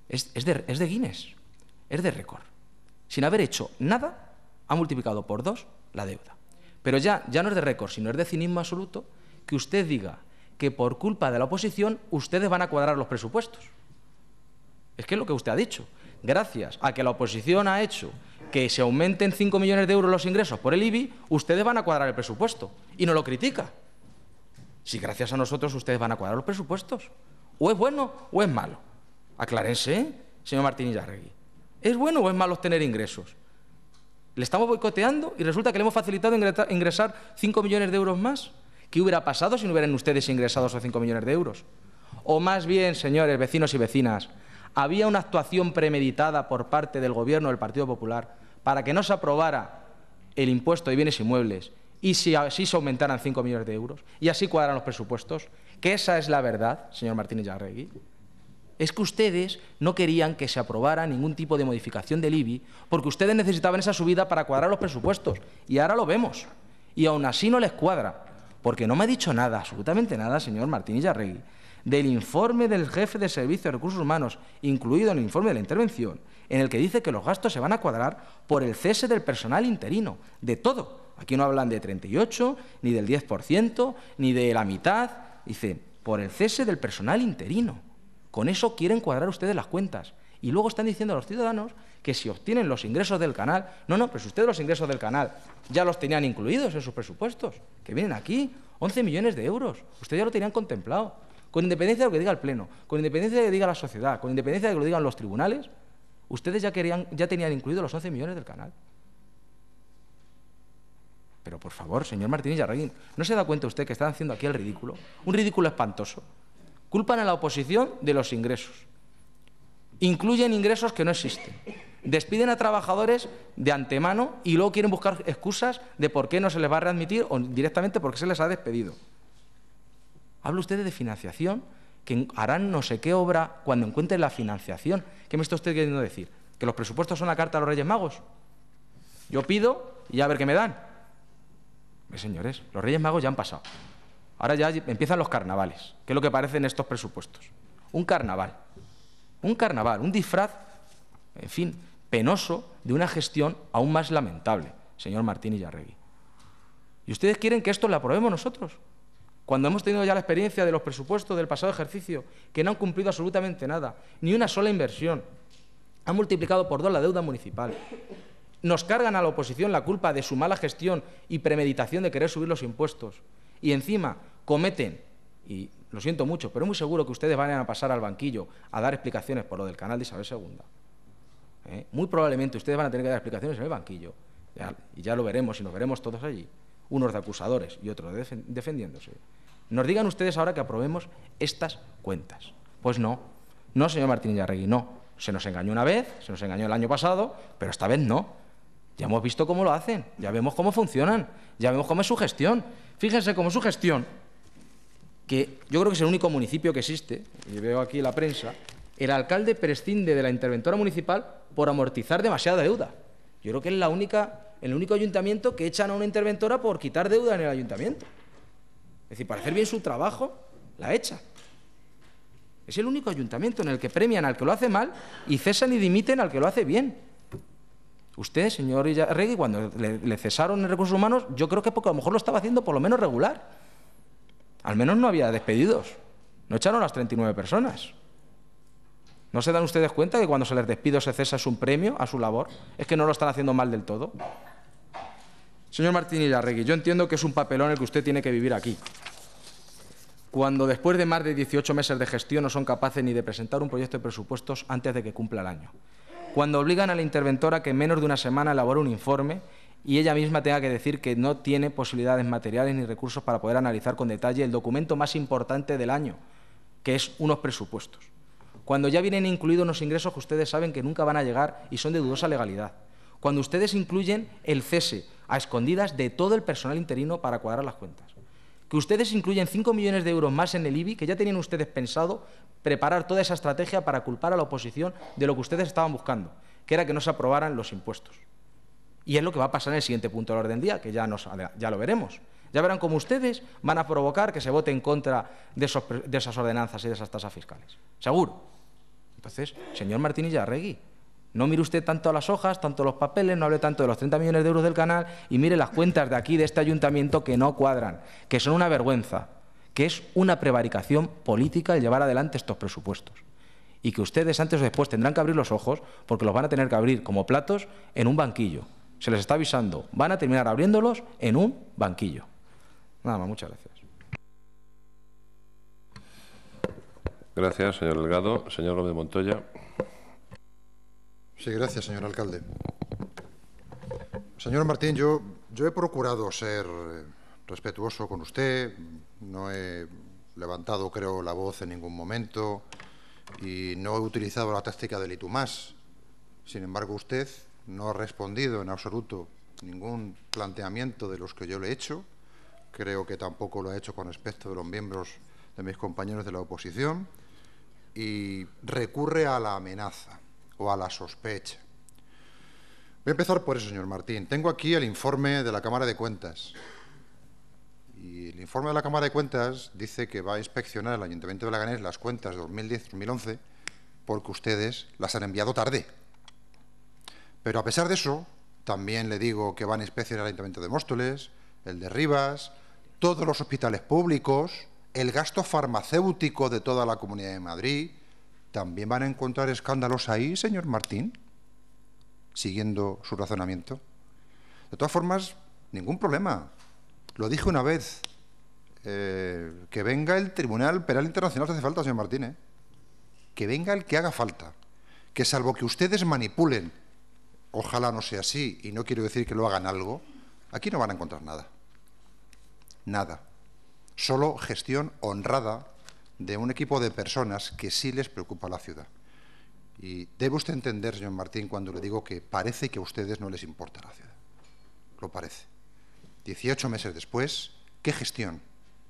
Es, de, Guinness, es de récord. Sin haber hecho nada, ha multiplicado por dos la deuda. Pero ya, ya no es de récord, sino es de cinismo absoluto que usted diga que por culpa de la oposición ustedes van a cuadrar los presupuestos. Es que es lo que usted ha dicho. Gracias a que la oposición ha hecho que se aumenten 5 millones de euros los ingresos por el IBI, ustedes van a cuadrar el presupuesto. Y no lo critica si gracias a nosotros ustedes van a cuadrar los presupuestos. O es bueno o es malo. Aclárense, ¿eh? señor Martín Yarregui. ¿Es bueno o es malo tener ingresos? Le estamos boicoteando y resulta que le hemos facilitado ingresar 5 millones de euros más. ¿Qué hubiera pasado si no hubieran ustedes ingresado esos 5 millones de euros? O más bien, señores, vecinos y vecinas, había una actuación premeditada por parte del Gobierno del Partido Popular para que no se aprobara el impuesto de bienes inmuebles y si así se aumentaran 5 millones de euros y así cuadran los presupuestos, que esa es la verdad, señor Martínez Yarregui, es que ustedes no querían que se aprobara ningún tipo de modificación del IBI porque ustedes necesitaban esa subida para cuadrar los presupuestos y ahora lo vemos. Y aún así no les cuadra, porque no me ha dicho nada, absolutamente nada, señor Martínez Yarregui, del informe del jefe de Servicio de Recursos Humanos, incluido en el informe de la intervención, en el que dice que los gastos se van a cuadrar por el cese del personal interino, de todo, Aquí no hablan de 38, ni del 10%, ni de la mitad. Dice, por el cese del personal interino. Con eso quieren cuadrar ustedes las cuentas. Y luego están diciendo a los ciudadanos que si obtienen los ingresos del canal, no, no, pero si ustedes los ingresos del canal ya los tenían incluidos en sus presupuestos, que vienen aquí, 11 millones de euros, ustedes ya lo tenían contemplado. Con independencia de lo que diga el Pleno, con independencia de lo que diga la sociedad, con independencia de lo que lo digan los tribunales, ustedes ya, querían, ya tenían incluidos los 11 millones del canal. Pero por favor, señor Martínez Yarraguín, ¿no se da cuenta usted que están haciendo aquí el ridículo? Un ridículo espantoso. Culpan a la oposición de los ingresos. Incluyen ingresos que no existen. Despiden a trabajadores de antemano y luego quieren buscar excusas de por qué no se les va a readmitir o directamente por qué se les ha despedido. Habla usted de financiación, que harán no sé qué obra cuando encuentren la financiación. ¿Qué me está usted queriendo decir? ¿Que los presupuestos son la carta a los Reyes Magos? Yo pido y a ver qué me dan. Eh, señores, los Reyes Magos ya han pasado. Ahora ya empiezan los carnavales, ¿Qué es lo que parecen estos presupuestos. Un carnaval. Un carnaval, un disfraz, en fin, penoso de una gestión aún más lamentable, señor Martín Yarregui. ¿Y ustedes quieren que esto lo aprobemos nosotros? Cuando hemos tenido ya la experiencia de los presupuestos del pasado ejercicio, que no han cumplido absolutamente nada, ni una sola inversión. Han multiplicado por dos la deuda municipal. Nos cargan a la oposición la culpa de su mala gestión y premeditación de querer subir los impuestos. Y encima cometen, y lo siento mucho, pero muy seguro que ustedes van a pasar al banquillo a dar explicaciones por lo del canal de Isabel II. ¿eh? Muy probablemente ustedes van a tener que dar explicaciones en el banquillo. y ya lo veremos y nos veremos todos allí. Unos de acusadores y otros de defendiéndose. Nos digan ustedes ahora que aprobemos estas cuentas. Pues no. No, señor Martín Yarregui, no. Se nos engañó una vez, se nos engañó el año pasado, pero esta vez no. Ya hemos visto cómo lo hacen, ya vemos cómo funcionan, ya vemos cómo es su gestión. Fíjense cómo es su gestión, que yo creo que es el único municipio que existe, y veo aquí la prensa, el alcalde prescinde de la interventora municipal por amortizar demasiada deuda. Yo creo que es la única, el único ayuntamiento que echan a una interventora por quitar deuda en el ayuntamiento. Es decir, para hacer bien su trabajo, la echan. Es el único ayuntamiento en el que premian al que lo hace mal y cesan y dimiten al que lo hace bien. Usted, señor Illarregui, cuando le, cesaron en recursos humanos, yo creo que porque a lo mejor lo estaba haciendo por lo menos regular. Al menos no había despedidos. No echaron las 39 personas. ¿No se dan ustedes cuenta que cuando se les despido se cesa es un premio a su labor? Es que no lo están haciendo mal del todo. Señor Martín Illarregui, yo entiendo que es un papelón el que usted tiene que vivir aquí. Cuando después de más de 18 meses de gestión no son capaces ni de presentar un proyecto de presupuestos antes de que cumpla el año cuando obligan a la interventora que en menos de una semana elabore un informe y ella misma tenga que decir que no tiene posibilidades materiales ni recursos para poder analizar con detalle el documento más importante del año, que es unos presupuestos. Cuando ya vienen incluidos unos ingresos que ustedes saben que nunca van a llegar y son de dudosa legalidad. Cuando ustedes incluyen el cese a escondidas de todo el personal interino para cuadrar las cuentas que ustedes incluyen 5 millones de euros más en el IBI, que ya tenían ustedes pensado preparar toda esa estrategia para culpar a la oposición de lo que ustedes estaban buscando, que era que no se aprobaran los impuestos. Y es lo que va a pasar en el siguiente punto del orden del día, que ya, ya lo veremos. Ya verán cómo ustedes van a provocar que se vote en contra de, esas ordenanzas y de esas tasas fiscales. Seguro. Entonces, señor Martínez Yarregui, no mire usted tanto a las hojas, tanto a los papeles, no hable tanto de los 30 millones de euros del canal y mire las cuentas de aquí, de este ayuntamiento, que no cuadran, que son una vergüenza, que es una prevaricación política el llevar adelante estos presupuestos. Y que ustedes antes o después tendrán que abrir los ojos porque los van a tener que abrir como platos en un banquillo. Se les está avisando, van a terminar abriéndolos en un banquillo. Nada más, muchas gracias. Gracias, señor Delgado. Señor Gómez Montoya. Sí, gracias, señor alcalde. Señor Martín, yo, yo he procurado ser eh, respetuoso con usted, no he levantado, creo, la voz en ningún momento y no he utilizado la táctica del itumás. Sin embargo, usted no ha respondido en absoluto ningún planteamiento de los que yo le he hecho. Creo que tampoco lo ha hecho con respecto de los miembros de mis compañeros de la oposición y recurre a la amenaza o a la sospecha. Voy a empezar por eso, señor Martín. Tengo aquí el informe de la Cámara de Cuentas. Y el informe de la Cámara de Cuentas dice que va a inspeccionar el Ayuntamiento de Leganés las cuentas de 2010-2011 porque ustedes las han enviado tarde. Pero a pesar de eso, también le digo que van a inspeccionar el Ayuntamiento de Móstoles, el de Rivas, todos los hospitales públicos, el gasto farmacéutico de toda la Comunidad de Madrid, ¿También van a encontrar escándalos ahí, señor Martín? Siguiendo su razonamiento. De todas formas, ningún problema. Lo dije una vez. Eh, que venga el Tribunal Penal Internacional hace falta, señor Martín. ¿eh? Que venga el que haga falta. Que salvo que ustedes manipulen, ojalá no sea así, y no quiero decir que lo hagan algo, aquí no van a encontrar nada. Nada. Solo gestión honrada de un equipo de personas que sí les preocupa la ciudad. Y debe usted entender, señor Martín, cuando le digo que parece que a ustedes no les importa la ciudad. Lo parece. Dieciocho meses después, ¿qué gestión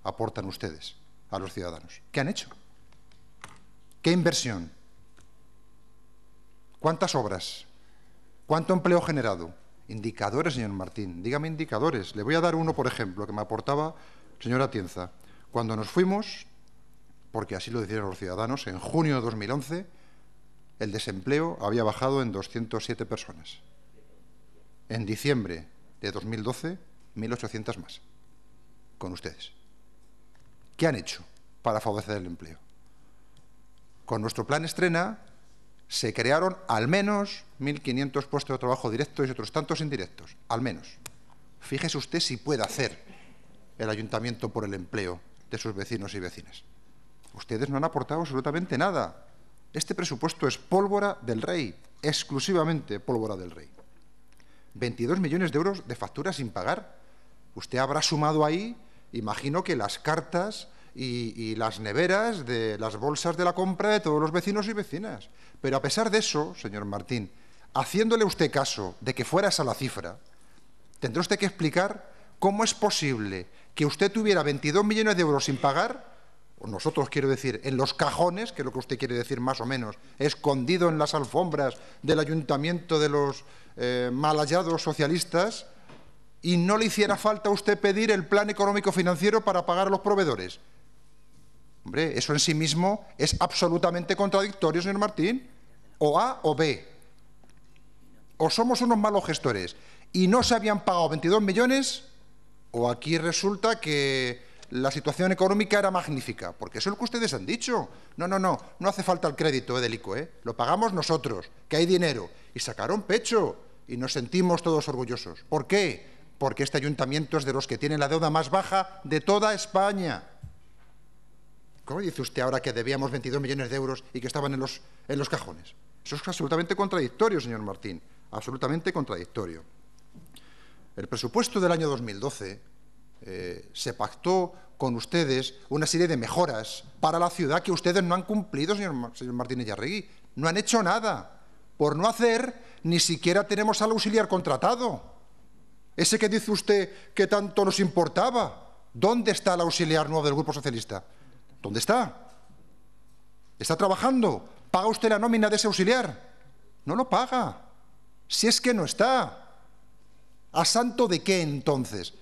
aportan ustedes a los ciudadanos? ¿Qué han hecho? ¿Qué inversión? ¿Cuántas obras? ¿Cuánto empleo generado? Indicadores, señor Martín. Dígame indicadores. Le voy a dar uno, por ejemplo, que me aportaba señora Tienza. Cuando nos fuimos, porque así lo decían los ciudadanos, en junio de 2011 el desempleo había bajado en 207 personas. En diciembre de 2012, 1.800 más, con ustedes. ¿Qué han hecho para favorecer el empleo? Con nuestro plan Estrena se crearon al menos 1.500 puestos de trabajo directos y otros tantos indirectos, al menos. Fíjese usted si puede hacer el ayuntamiento por el empleo de sus vecinos y vecinas. Ustedes no han aportado absolutamente nada. Este presupuesto es pólvora del rey, exclusivamente pólvora del rey. 22 millones de euros de facturas sin pagar. Usted habrá sumado ahí, imagino que las cartas y, las neveras de las bolsas de la compra de todos los vecinos y vecinas. Pero a pesar de eso, señor Martín, haciéndole usted caso de que fuera esa la cifra, tendrá usted que explicar cómo es posible que usted tuviera 22 millones de euros sin pagar nosotros quiero decir, en los cajones, que es lo que usted quiere decir más o menos, escondido en las alfombras del ayuntamiento de los eh, mal hallados socialistas, y no le hiciera falta a usted pedir el plan económico financiero para pagar a los proveedores. Hombre, eso en sí mismo es absolutamente contradictorio, señor Martín. O A o B. O somos unos malos gestores y no se habían pagado 22 millones, o aquí resulta que la situación económica era magnífica, porque eso es lo que ustedes han dicho. No, no, no, no hace falta el crédito Edelico, eh, ¿eh? lo pagamos nosotros, que hay dinero. Y sacaron pecho y nos sentimos todos orgullosos. ¿Por qué? Porque este ayuntamiento es de los que tienen la deuda más baja de toda España. ¿Cómo dice usted ahora que debíamos 22 millones de euros y que estaban en los, en los cajones? Eso es absolutamente contradictorio, señor Martín, absolutamente contradictorio. El presupuesto del año 2012 eh, se pactó con ustedes una serie de mejoras para la ciudad que ustedes no han cumplido, señor, Martínez Yarregui. No han hecho nada. Por no hacer, ni siquiera tenemos al auxiliar contratado. Ese que dice usted que tanto nos importaba. ¿Dónde está el auxiliar nuevo del Grupo Socialista? ¿Dónde está? ¿Está trabajando? ¿Paga usted la nómina de ese auxiliar? No lo paga. Si es que no está. ¿A santo de qué entonces?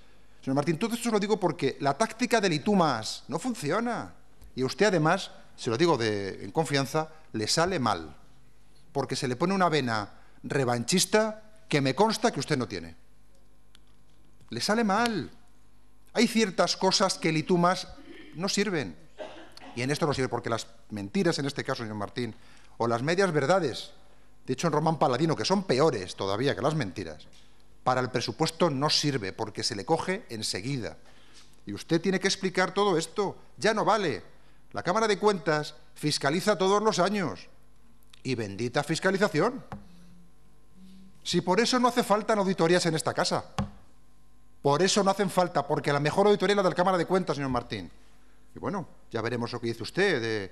Señor Martín, todo esto lo digo porque la táctica de litumas no funciona. Y a usted, además, se lo digo en confianza, le sale mal. Porque se le pone una vena revanchista que me consta que usted no tiene. Le sale mal. Hay ciertas cosas que litumas no sirven. Y en esto no sirve porque las mentiras, en este caso, señor Martín, o las medias verdades, dicho en Román Paladino, que son peores todavía que las mentiras, para el presupuesto no sirve porque se le coge enseguida. Y usted tiene que explicar todo esto. Ya no vale. La Cámara de Cuentas fiscaliza todos los años. Y bendita fiscalización. Si por eso no hace falta auditorías en esta casa. Por eso no hacen falta, porque la mejor auditoría es la de la Cámara de Cuentas, señor Martín. Y bueno, ya veremos lo que dice usted de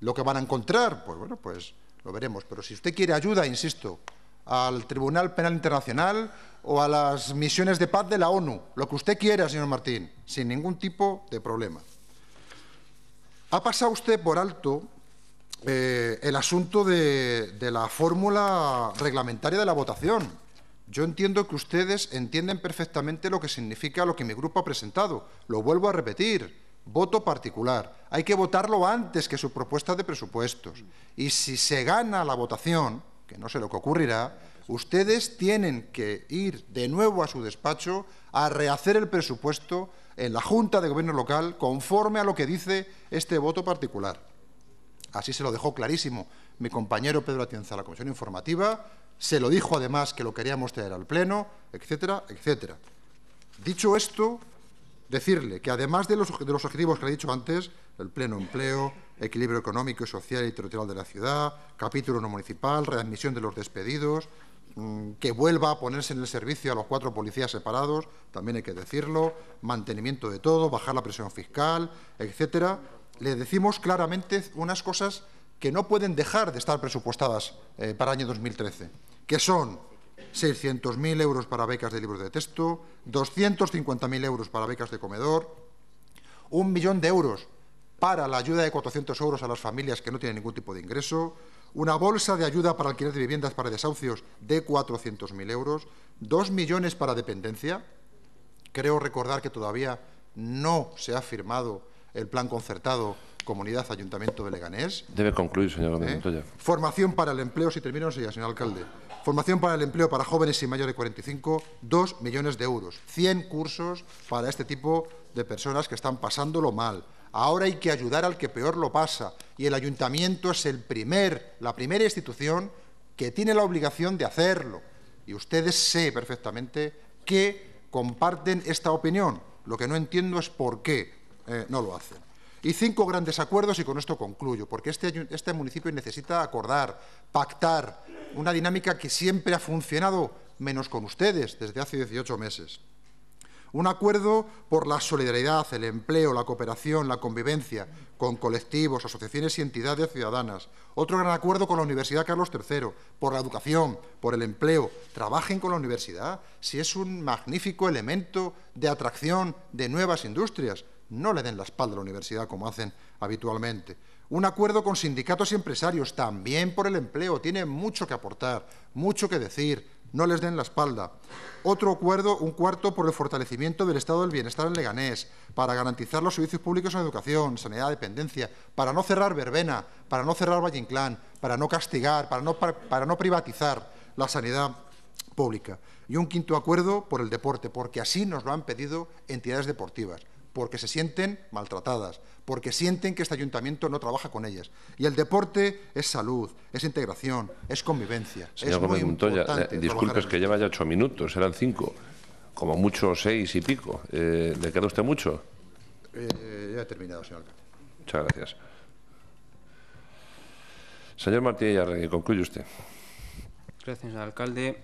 lo que van a encontrar. Pues bueno, pues lo veremos. Pero si usted quiere ayuda, insisto, al Tribunal Penal Internacional, o a las misiones de paz de la ONU, lo que usted quiera, señor Martín, sin ningún tipo de problema. Ha pasado usted por alto eh, el asunto de, de la fórmula reglamentaria de la votación. Yo entiendo que ustedes entienden perfectamente lo que significa lo que mi grupo ha presentado. Lo vuelvo a repetir. Voto particular. Hay que votarlo antes que su propuesta de presupuestos. Y si se gana la votación, que no sé lo que ocurrirá, ustedes tienen que ir de nuevo a su despacho a rehacer el presupuesto en la Junta de Gobierno Local conforme a lo que dice este voto particular. Así se lo dejó clarísimo mi compañero Pedro Atienza a la Comisión Informativa, se lo dijo además que lo queríamos traer al Pleno, etcétera, etcétera. Dicho esto, decirle que además de los, objetivos que le he dicho antes, el pleno empleo, equilibrio económico y social y territorial de la ciudad, capítulo no municipal, readmisión de los despedidos, Mm, que vuelva a ponerse en el servicio a los cuatro policías separados, también hay que decirlo, mantenimiento de todo, bajar la presión fiscal, etcétera, le decimos claramente unas cosas que no pueden dejar de estar presupuestadas eh, para el año 2013, que son 600.000 euros para becas de libros de texto, 250.000 euros para becas de comedor, un millón de euros para la ayuda de 400 euros a las familias que no tienen ningún tipo de ingreso, una bolsa de ayuda para alquiler de viviendas para desahucios de 400.000 euros, 2 millones para dependencia. Creo recordar que todavía no se ha firmado el plan concertado Comunidad Ayuntamiento de Leganés. Debe concluir, señor ¿Eh? Formación para el empleo, si termino, señor alcalde. Formación para el empleo para jóvenes y mayores de 45, 2 millones de euros. 100 cursos para este tipo de personas que están pasándolo mal. Ahora hay que ayudar al que peor lo pasa y el ayuntamiento es el primer, la primera institución que tiene la obligación de hacerlo. Y ustedes sé perfectamente que comparten esta opinión. Lo que no entiendo es por qué eh, no lo hacen. Y cinco grandes acuerdos, y con esto concluyo, porque este, este municipio necesita acordar, pactar, una dinámica que siempre ha funcionado, menos con ustedes, desde hace 18 meses. Un acuerdo por la solidaridad, el empleo, la cooperación, la convivencia con colectivos, asociaciones y entidades ciudadanas. Otro gran acuerdo con la Universidad Carlos III, por la educación, por el empleo. Trabajen con la universidad, si es un magnífico elemento de atracción de nuevas industrias. No le den la espalda a la universidad como hacen habitualmente. Un acuerdo con sindicatos y empresarios, también por el empleo. tiene mucho que aportar, mucho que decir, no les den la espalda. Otro acuerdo, un cuarto, por el fortalecimiento del estado del bienestar en Leganés, para garantizar los servicios públicos en educación, sanidad, dependencia, para no cerrar Verbena, para no cerrar Valle Inclán, para no castigar, para no privatizar la sanidad pública. Y un quinto acuerdo por el deporte, porque así nos lo han pedido entidades deportivas porque se sienten maltratadas, porque sienten que este ayuntamiento no trabaja con ellas. Y el deporte es salud, es integración, es convivencia. Señor eh, disculpe, es que lleva ya ocho minutos, eran cinco, como mucho seis y pico. Eh, ¿Le queda usted mucho? Eh, ya he terminado, señor alcalde. Muchas gracias. Señor Martínez Arregui, concluye usted. Gracias, señor alcalde.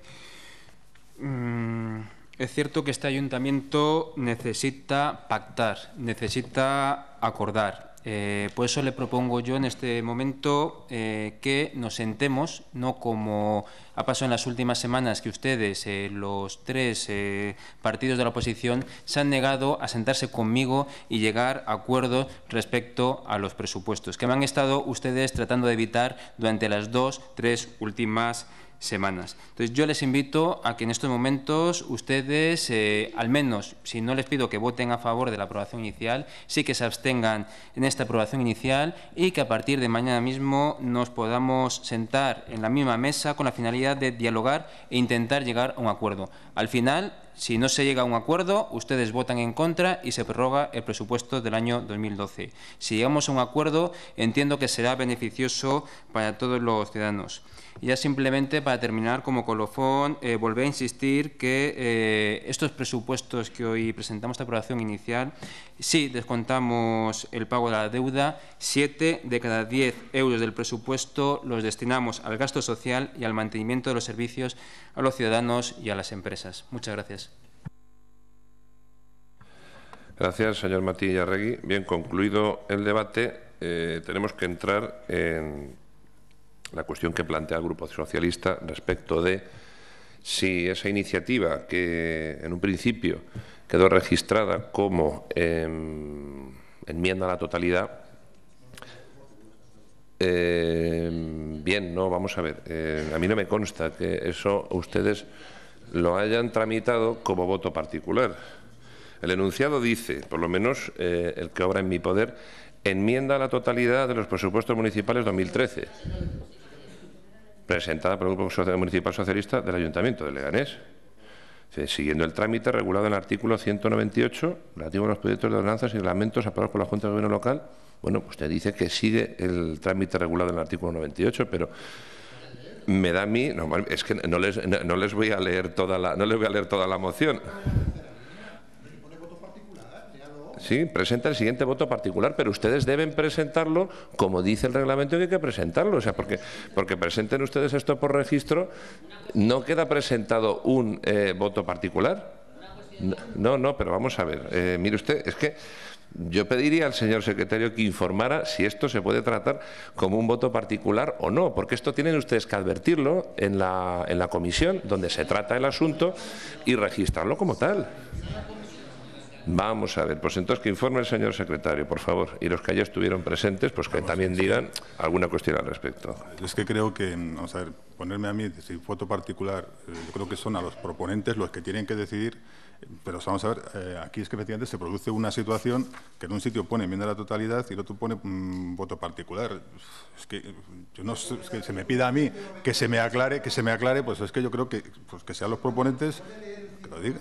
Mm, es cierto que este ayuntamiento necesita pactar, necesita acordar. Eh, por eso le propongo yo en este momento eh, que nos sentemos, no como ha pasado en las últimas semanas que ustedes, eh, los tres partidos de la oposición, se han negado a sentarse conmigo y llegar a acuerdos respecto a los presupuestos, que me han estado ustedes tratando de evitar durante las dos, tres últimas semanas semanas. Entonces yo les invito a que en estos momentos ustedes, eh, al menos, si no les pido que voten a favor de la aprobación inicial, sí que se abstengan en esta aprobación inicial y que a partir de mañana mismo nos podamos sentar en la misma mesa con la finalidad de dialogar e intentar llegar a un acuerdo. Al final, si no se llega a un acuerdo, ustedes votan en contra y se prorroga el presupuesto del año 2012. Si llegamos a un acuerdo, entiendo que será beneficioso para todos los ciudadanos. Ya simplemente para terminar como colofón, eh, volver a insistir que eh, estos presupuestos que hoy presentamos, esta aprobación inicial, si descontamos el pago de la deuda, Siete de cada diez euros del presupuesto los destinamos al gasto social y al mantenimiento de los servicios a los ciudadanos y a las empresas. Muchas gracias. Gracias, señor Matías Arregui. Bien, concluido el debate, eh, tenemos que entrar en la cuestión que plantea el Grupo Socialista respecto de si esa iniciativa que en un principio quedó registrada como em, enmienda a la totalidad. Em, bien, no, vamos a ver. Em, a mí no me consta que eso ustedes lo hayan tramitado como voto particular. El enunciado dice, por lo menos eh, el que obra en mi poder, enmienda a la totalidad de los presupuestos municipales 2013, presentada por el Grupo Municipal Socialista del Ayuntamiento de Leganés siguiendo el trámite regulado en el artículo 198 relativo a los proyectos de ordenanzas y reglamentos aprobados por la Junta de Gobierno Local. Bueno, pues dice que sigue el trámite regulado en el artículo 98, pero me da a mí, es que no les, no les voy a leer toda la, no les voy a leer toda la moción. ¿sí? presenta el siguiente voto particular, pero ustedes deben presentarlo como dice el reglamento que hay que presentarlo. O sea, porque, porque presenten ustedes esto por registro, no queda presentado un eh, voto particular. No, no, pero vamos a ver. Eh, mire usted, es que yo pediría al señor secretario que informara si esto se puede tratar como un voto particular o no, porque esto tienen ustedes que advertirlo en la, en la comisión donde se trata el asunto y registrarlo como tal. Vamos a ver, pues entonces que informe el señor secretario, por favor, y los que ya estuvieron presentes, pues que también digan alguna cuestión al respecto. Es que creo que, vamos a ver, ponerme a mí, si voto particular, eh, yo creo que son a los proponentes los que tienen que decidir, pero vamos a ver, eh, aquí es que efectivamente se produce una situación que en un sitio pone enmienda a la totalidad y el otro pone mm, voto particular. Es que, yo no, es que se me pida a mí que se me aclare, que se me aclare, pues es que yo creo que, pues que sean los proponentes que lo digan.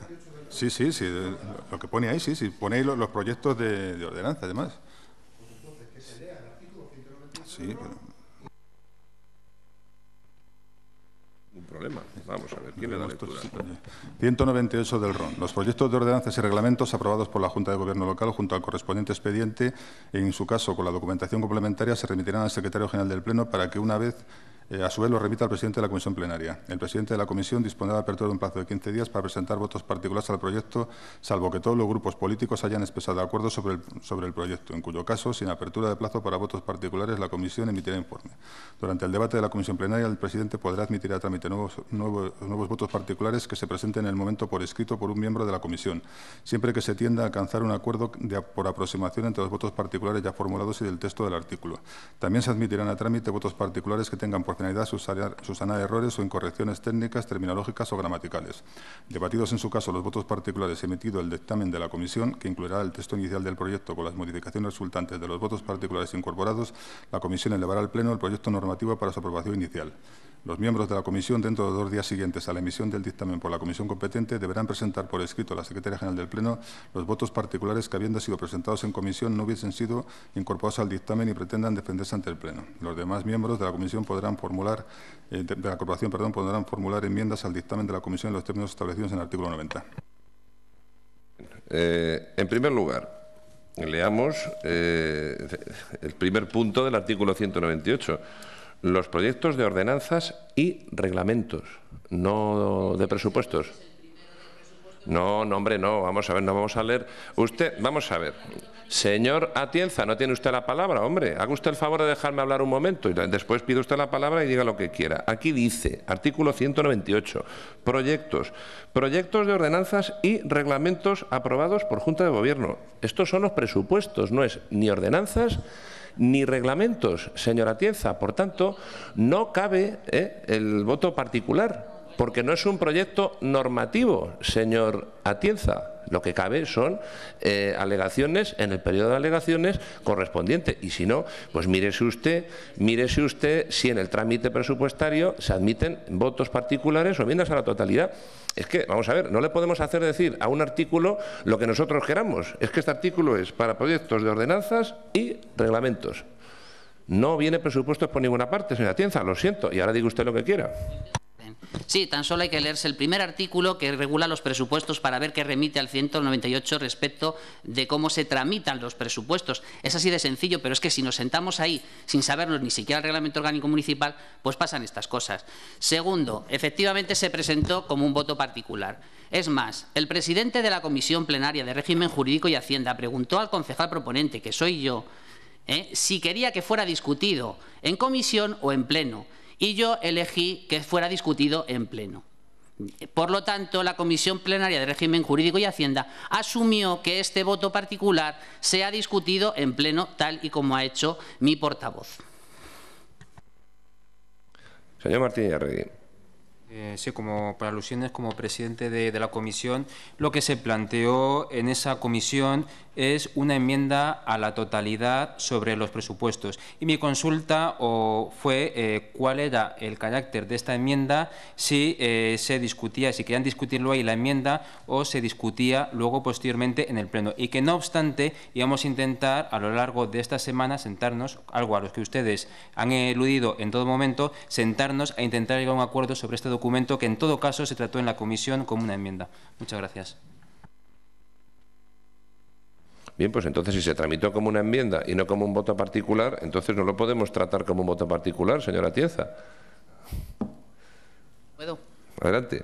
Sí, sí, sí. Lo que pone ahí, sí, sí. Pone ahí los, proyectos de, ordenanza, además. Sí, pero... Un problema. Vamos a ver, ¿quién le da lectura? 198 del RON. Los proyectos de ordenanzas y reglamentos aprobados por la Junta de Gobierno Local junto al correspondiente expediente, en su caso con la documentación complementaria, se remitirán al Secretario General del Pleno para que una vez eh, a su vez, lo remite al presidente de la Comisión Plenaria. El presidente de la Comisión dispondrá de apertura de un plazo de 15 días para presentar votos particulares al proyecto, salvo que todos los grupos políticos hayan expresado acuerdo sobre el, sobre el proyecto, en cuyo caso, sin apertura de plazo para votos particulares, la Comisión emitirá informe. Durante el debate de la Comisión Plenaria, el presidente podrá admitir a trámite nuevos, nuevos, votos particulares que se presenten en el momento por escrito por un miembro de la Comisión, siempre que se tienda a alcanzar un acuerdo por aproximación entre los votos particulares ya formulados y del texto del artículo. También se admitirán a trámite votos particulares que tengan por oportunidad sus errores o incorrecciones técnicas, terminológicas o gramaticales. Debatidos en su caso los votos particulares emitido el dictamen de la Comisión, que incluirá el texto inicial del proyecto con las modificaciones resultantes de los votos particulares incorporados, la Comisión elevará al Pleno el proyecto normativo para su aprobación inicial. Los miembros de la comisión, dentro de dos días siguientes a la emisión del dictamen por la comisión competente, deberán presentar por escrito a la Secretaría General del Pleno los votos particulares que, habiendo sido presentados en comisión, no hubiesen sido incorporados al dictamen y pretendan defenderse ante el Pleno. Los demás miembros de la comisión podrán formular, eh, la corporación, perdón, podrán formular enmiendas al dictamen de la comisión en los términos establecidos en el artículo 90. Eh, en primer lugar, leamos eh, el primer punto del artículo 198 los proyectos de ordenanzas y reglamentos, no de presupuestos. No, no, hombre, no, vamos a ver, no vamos a leer. Usted, vamos a ver, señor Atienza, no tiene usted la palabra, hombre, haga usted el favor de dejarme hablar un momento y después pide usted la palabra y diga lo que quiera. Aquí dice, artículo 198, proyectos, proyectos de ordenanzas y reglamentos aprobados por Junta de Gobierno. Estos son los presupuestos, no es ni ordenanzas ni reglamentos, señora Atienza. Por tanto, no cabe eh, el voto particular, porque no es un proyecto normativo, señor Atienza. Lo que cabe son eh, alegaciones en el periodo de alegaciones correspondiente. Y si no, pues mírese usted, usted si en el trámite presupuestario se admiten votos particulares o enmiendas a la totalidad. Es que, vamos a ver, no le podemos hacer decir a un artículo lo que nosotros queramos. Es que este artículo es para proyectos de ordenanzas y reglamentos. No viene presupuesto por ninguna parte, señora Tienza, lo siento, y ahora diga usted lo que quiera. Sí, tan solo hay que leerse el primer artículo que regula los presupuestos para ver qué remite al 198 respecto de cómo se tramitan los presupuestos. Es así de sencillo, pero es que si nos sentamos ahí sin sabernos ni siquiera el reglamento orgánico municipal, pues pasan estas cosas. Segundo, efectivamente se presentó como un voto particular. Es más, el presidente de la Comisión Plenaria de Régimen Jurídico y Hacienda preguntó al concejal proponente, que soy yo, ¿eh? si quería que fuera discutido en comisión o en pleno y yo elegí que fuera discutido en pleno. Por lo tanto, la Comisión Plenaria de Régimen Jurídico y Hacienda asumió que este voto particular sea discutido en pleno, tal y como ha hecho mi portavoz. Señor Martínez Arregui. Eh, sí, como para alusiones, como presidente de, la comisión, lo que se planteó en esa comisión es una enmienda a la totalidad sobre los presupuestos. Y mi consulta o, fue eh, cuál era el carácter de esta enmienda, si eh, se discutía, si querían discutirlo ahí la enmienda o se discutía luego posteriormente en el Pleno. Y que no obstante íbamos a intentar a lo largo de esta semana sentarnos, algo a los que ustedes han eludido en todo momento, sentarnos a intentar llegar a un acuerdo sobre este documento que en todo caso se trató en la comisión como una enmienda. Muchas gracias. Bien, pues entonces si se tramitó como una enmienda y no como un voto particular, entonces no lo podemos tratar como un voto particular, señora Tienza. Puedo. Adelante.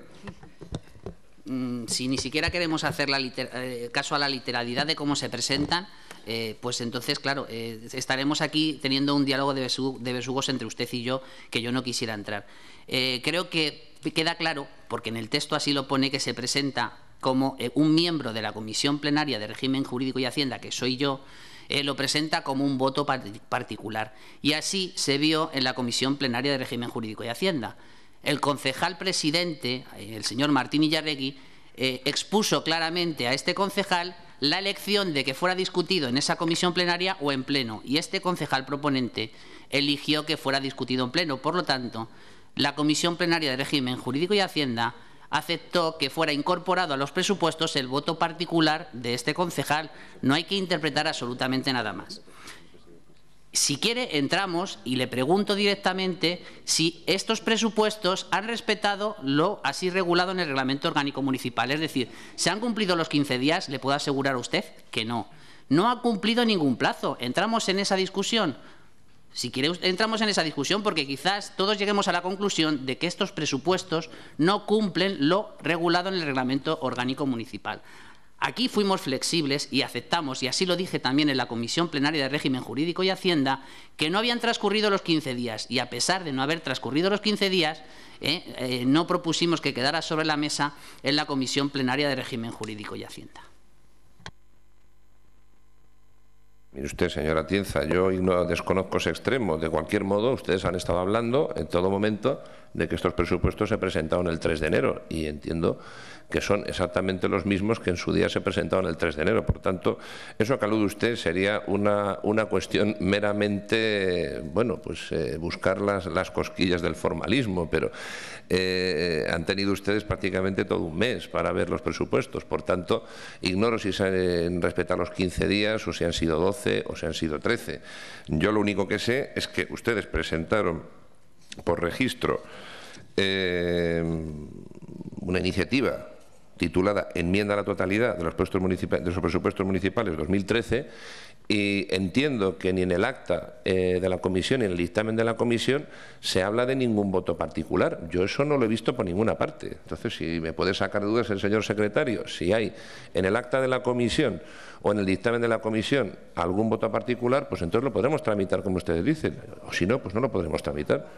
Mm, si ni siquiera queremos hacer la eh, caso a la literalidad de cómo se presentan, eh, pues entonces, claro, eh, estaremos aquí teniendo un diálogo de, besugos entre usted y yo que yo no quisiera entrar. creo que queda claro, porque en el texto así lo pone, que se presenta como eh, un miembro de la Comisión Plenaria de Régimen Jurídico y Hacienda, que soy yo, eh, lo presenta como un voto particular. Y así se vio en la Comisión Plenaria de Régimen Jurídico y Hacienda. El concejal presidente, eh, el señor Martín Illarregui, expuso claramente a este concejal la elección de que fuera discutido en esa comisión plenaria o en pleno. Y este concejal proponente eligió que fuera discutido en pleno. Por lo tanto, la Comisión Plenaria de Régimen Jurídico y Hacienda aceptó que fuera incorporado a los presupuestos el voto particular de este concejal. No hay que interpretar absolutamente nada más. Si quiere, entramos y le pregunto directamente si estos presupuestos han respetado lo así regulado en el Reglamento Orgánico Municipal. Es decir, ¿se han cumplido los 15 días? Le puedo asegurar a usted que no. No ha cumplido ningún plazo. Entramos en esa discusión. Si queremos, entramos en esa discusión porque quizás todos lleguemos a la conclusión de que estos presupuestos no cumplen lo regulado en el reglamento orgánico municipal. Aquí fuimos flexibles y aceptamos, y así lo dije también en la Comisión Plenaria de Régimen Jurídico y Hacienda, que no habían transcurrido los 15 días y a pesar de no haber transcurrido los 15 días, eh, eh, no propusimos que quedara sobre la mesa en la Comisión Plenaria de Régimen Jurídico y Hacienda. Mire usted, señora Tienza, yo no desconozco ese extremo. De cualquier modo, ustedes han estado hablando en todo momento de que estos presupuestos se presentaron el 3 de enero y entiendo que son exactamente los mismos que en su día se presentaron el 3 de enero. Por tanto, eso que de usted sería una, cuestión meramente, bueno, pues eh, buscar las, cosquillas del formalismo, pero eh, han tenido ustedes prácticamente todo un mes para ver los presupuestos. Por tanto, ignoro si se han respetado los 15 días o si han sido 12 o si han sido 13. Yo lo único que sé es que ustedes presentaron por registro eh, una iniciativa titulada Enmienda a la totalidad de los, de presupuestos municipales 2013 y entiendo que ni en el acta eh, de la comisión ni en el dictamen de la comisión se habla de ningún voto particular. Yo eso no lo he visto por ninguna parte. Entonces, si me puede sacar dudas el señor secretario, si hay en el acta de la comisión o en el dictamen de la comisión algún voto particular, pues entonces lo podremos tramitar como ustedes dicen. O si no, pues no lo podremos tramitar.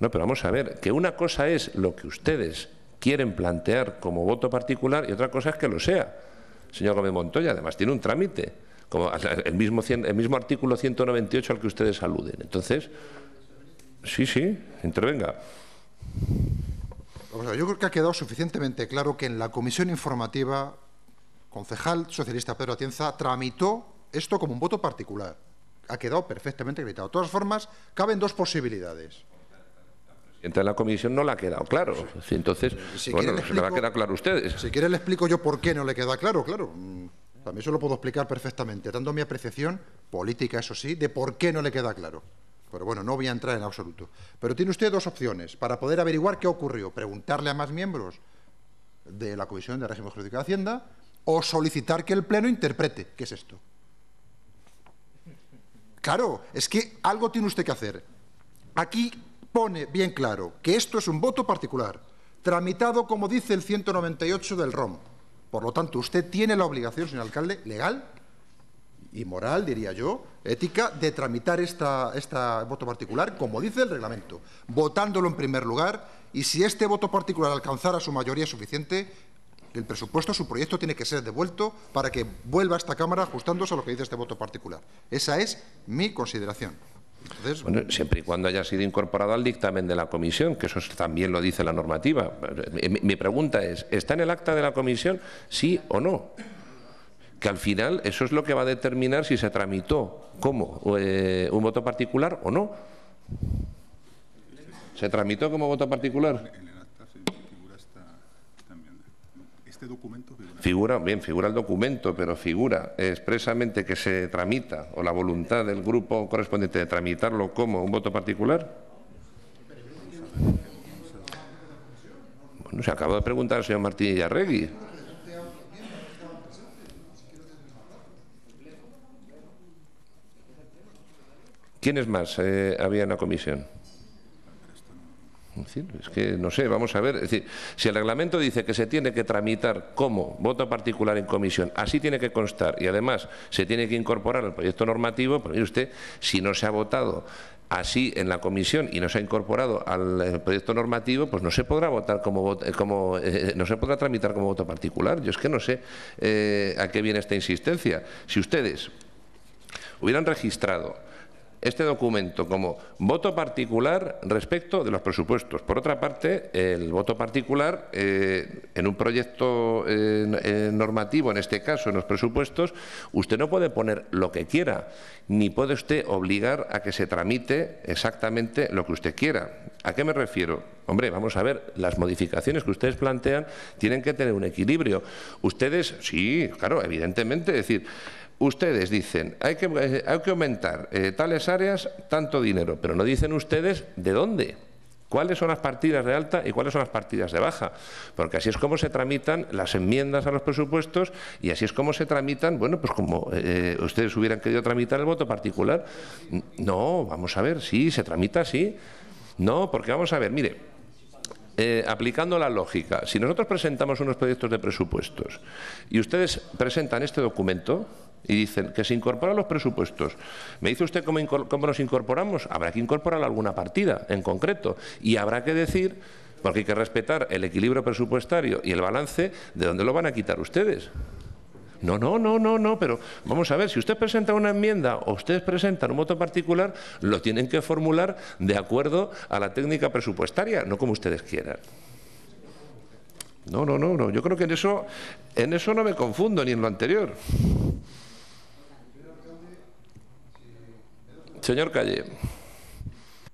No, pero vamos a ver, que una cosa es lo que ustedes quieren plantear como voto particular y otra cosa es que lo sea. Señor Gómez Montoya, además tiene un trámite, como el mismo, artículo 198 al que ustedes aluden. Entonces, sí, sí, intervenga. yo creo que ha quedado suficientemente claro que en la comisión informativa, concejal socialista Pedro Atienza tramitó esto como un voto particular. Ha quedado perfectamente gritado. De todas formas, caben dos posibilidades. Entre en la comisión no le ha quedado claro. Entonces, bueno, se le va a quedar claro a ustedes. Si quiere le explico yo por qué no le queda claro, claro. Mm, también se lo puedo explicar perfectamente, dando mi apreciación política, eso sí, de por qué no le queda claro. Pero bueno, no voy a entrar en absoluto. Pero tiene usted dos opciones para poder averiguar qué ocurrió. Preguntarle a más miembros de la Comisión de Régimen Jurídico de Hacienda o solicitar que el Pleno interprete. ¿Qué es esto? Claro, es que algo tiene usted que hacer. Aquí pone bien claro que esto es un voto particular, tramitado como dice el 198 del ROM. Por lo tanto, usted tiene la obligación, señor alcalde, legal y moral, diría yo, ética, de tramitar este voto particular, como dice el reglamento, votándolo en primer lugar, y si este voto particular alcanzara su mayoría suficiente, el presupuesto, su proyecto tiene que ser devuelto para que vuelva a esta Cámara ajustándose a lo que dice este voto particular. Esa es mi consideración bueno, siempre y cuando haya sido incorporado al dictamen de la comisión, que eso también lo dice la normativa. Eh, mi pregunta es, ¿está en el acta de la comisión sí o no? Que al final eso es lo que va a determinar si se tramitó, como eh, ¿Un voto particular o no? ¿Se tramitó como voto particular? En el acta se figura también. Este documento figura, bien, figura el documento, pero figura expresamente que se tramita o la voluntad del grupo correspondiente de tramitarlo como un voto particular? Bueno, se acaba de preguntar el señor Martínez Yarregui. ¿Quiénes más eh, había en la comisión? Es que no sé, vamos a ver. Es decir, si el reglamento dice que se tiene que tramitar como voto particular en comisión, así tiene que constar y además se tiene que incorporar al proyecto normativo, porque usted, si no se ha votado así en la comisión y no se ha incorporado al eh, proyecto normativo, pues no se podrá votar como, eh, como eh, no se podrá tramitar como voto particular. Yo es que no sé a qué viene esta insistencia. Si ustedes hubieran registrado este documento como voto particular respecto de los presupuestos. Por otra parte, el voto particular eh, en un proyecto eh, eh, normativo, en este caso en los presupuestos, usted no puede poner lo que quiera, ni puede usted obligar a que se tramite exactamente lo que usted quiera. ¿A qué me refiero? Hombre, vamos a ver, las modificaciones que ustedes plantean tienen que tener un equilibrio. Ustedes, sí, claro, evidentemente, es decir, ustedes dicen, hay que, eh, hay que aumentar eh, tales áreas, tanto dinero, pero no dicen ustedes de dónde. ¿Cuáles son las partidas de alta y cuáles son las partidas de baja? Porque así es como se tramitan las enmiendas a los presupuestos y así es como se tramitan, bueno, pues como eh, ustedes hubieran querido tramitar el voto particular. No, vamos a ver, sí, se tramita así. No, porque vamos a ver, mire, aplicando la lógica, si nosotros presentamos unos proyectos de presupuestos y ustedes presentan este documento, y dicen que se incorporan los presupuestos. Me dice usted cómo, nos incorporamos. Habrá que incorporar alguna partida en concreto y habrá que decir, porque hay que respetar el equilibrio presupuestario y el balance, de dónde lo van a quitar ustedes. No, no, no, no, no, pero vamos a ver, si usted presenta una enmienda o ustedes presentan un voto particular, lo tienen que formular de acuerdo a la técnica presupuestaria, no como ustedes quieran. No, no, no, no. Yo creo que en eso, en eso no me confundo ni en lo anterior. Señor Calle.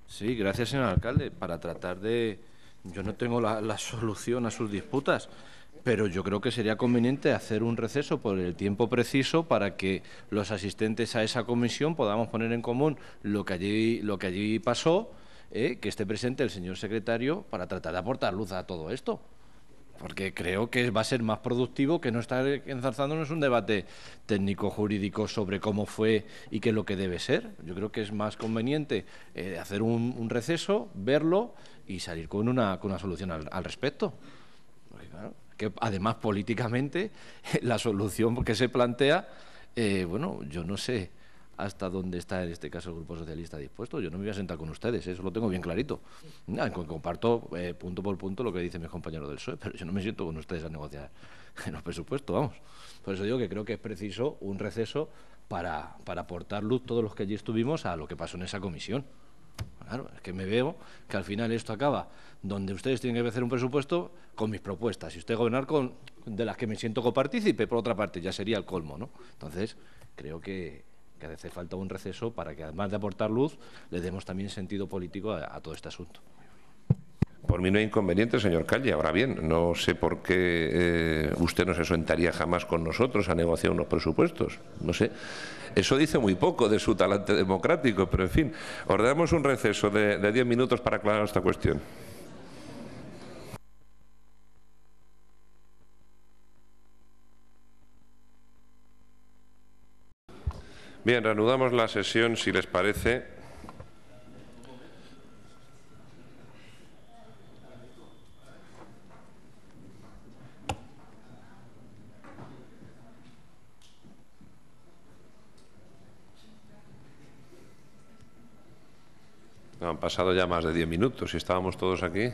Sí, gracias, señor alcalde. Para tratar de... Yo no tengo la, solución a sus disputas, pero yo creo que sería conveniente hacer un receso por el tiempo preciso para que los asistentes a esa comisión podamos poner en común lo que allí, lo que allí pasó, eh, que esté presente el señor secretario para tratar de aportar luz a todo esto porque creo que va a ser más productivo que no estar enzarzándonos un debate técnico-jurídico sobre cómo fue y qué es lo que debe ser. Yo creo que es más conveniente eh, hacer un, receso, verlo y salir con una, con una solución al, respecto. que además políticamente la solución que se plantea, eh, bueno, yo no sé hasta dónde está en este caso el Grupo Socialista dispuesto. Yo no me voy a sentar con ustedes, eso lo tengo bien clarito. Ah, comparto eh, punto por punto lo que dice mis compañeros del PSOE, pero yo no me siento con ustedes a negociar en los presupuestos, vamos. Por eso digo que creo que es preciso un receso para, aportar luz todos los que allí estuvimos a lo que pasó en esa comisión. Claro, es que me veo que al final esto acaba donde ustedes tienen que hacer un presupuesto con mis propuestas y usted gobernar con de las que me siento copartícipe, por otra parte, ya sería el colmo, ¿no? Entonces, creo que que hace falta un receso para que, además de aportar luz, le demos también sentido político a, todo este asunto. Por mí no hay inconveniente, señor Calle. Ahora bien, no sé por qué eh, usted no se sentaría jamás con nosotros a negociar unos presupuestos. No sé. Eso dice muy poco de su talante democrático, pero en fin, ordenamos un receso de diez minutos para aclarar esta cuestión. Bien, reanudamos la sesión, si les parece. han pasado ya más de diez minutos y estábamos todos aquí.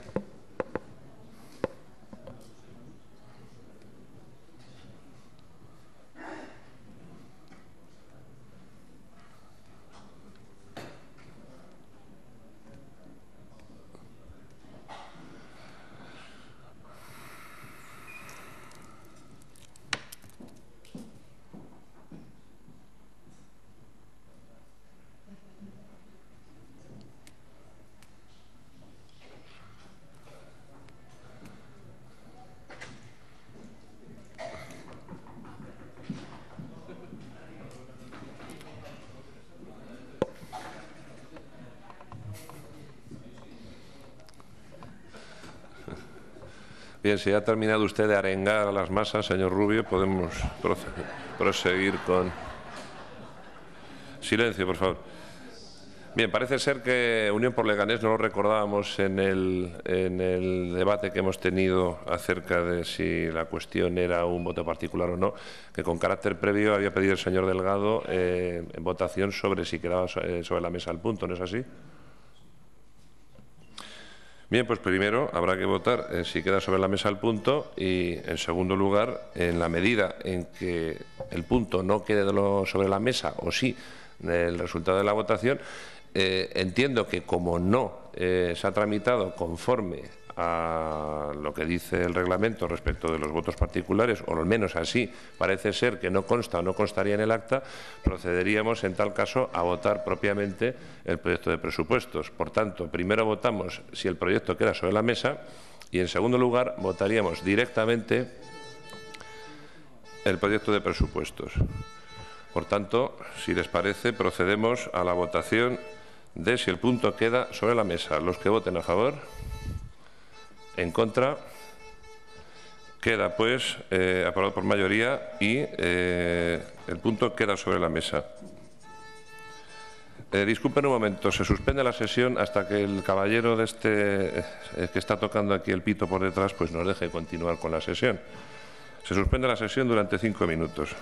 si ha terminado usted de arengar a las masas, señor Rubio, podemos proseguir con... Silencio, por favor. Bien, parece ser que Unión por Leganés no lo recordábamos en el, debate que hemos tenido acerca de si la cuestión era un voto particular o no, que con carácter previo había pedido el señor Delgado en eh, votación sobre si quedaba eh, sobre la mesa el punto, ¿no es así? Bien, pues primero habrá que votar eh, si queda sobre la mesa el punto y, en segundo lugar, en la medida en que el punto no quede sobre la mesa o sí el resultado de la votación, eh, entiendo que como no eh, se ha tramitado conforme a lo que dice el reglamento respecto de los votos particulares, o al menos así parece ser que no consta o no constaría en el acta, procederíamos en tal caso a votar propiamente el proyecto de presupuestos. Por tanto, primero votamos si el proyecto queda sobre la mesa y, en segundo lugar, votaríamos directamente el proyecto de presupuestos. Por tanto, si les parece, procedemos a la votación de si el punto queda sobre la mesa. Los que voten a favor. En contra. Queda, pues, eh, aprobado por mayoría y eh, el punto queda sobre la mesa. Eh, disculpen un momento, se suspende la sesión hasta que el caballero de este que está tocando aquí el pito por detrás pues nos deje continuar con la sesión. Se suspende la sesión durante cinco minutos.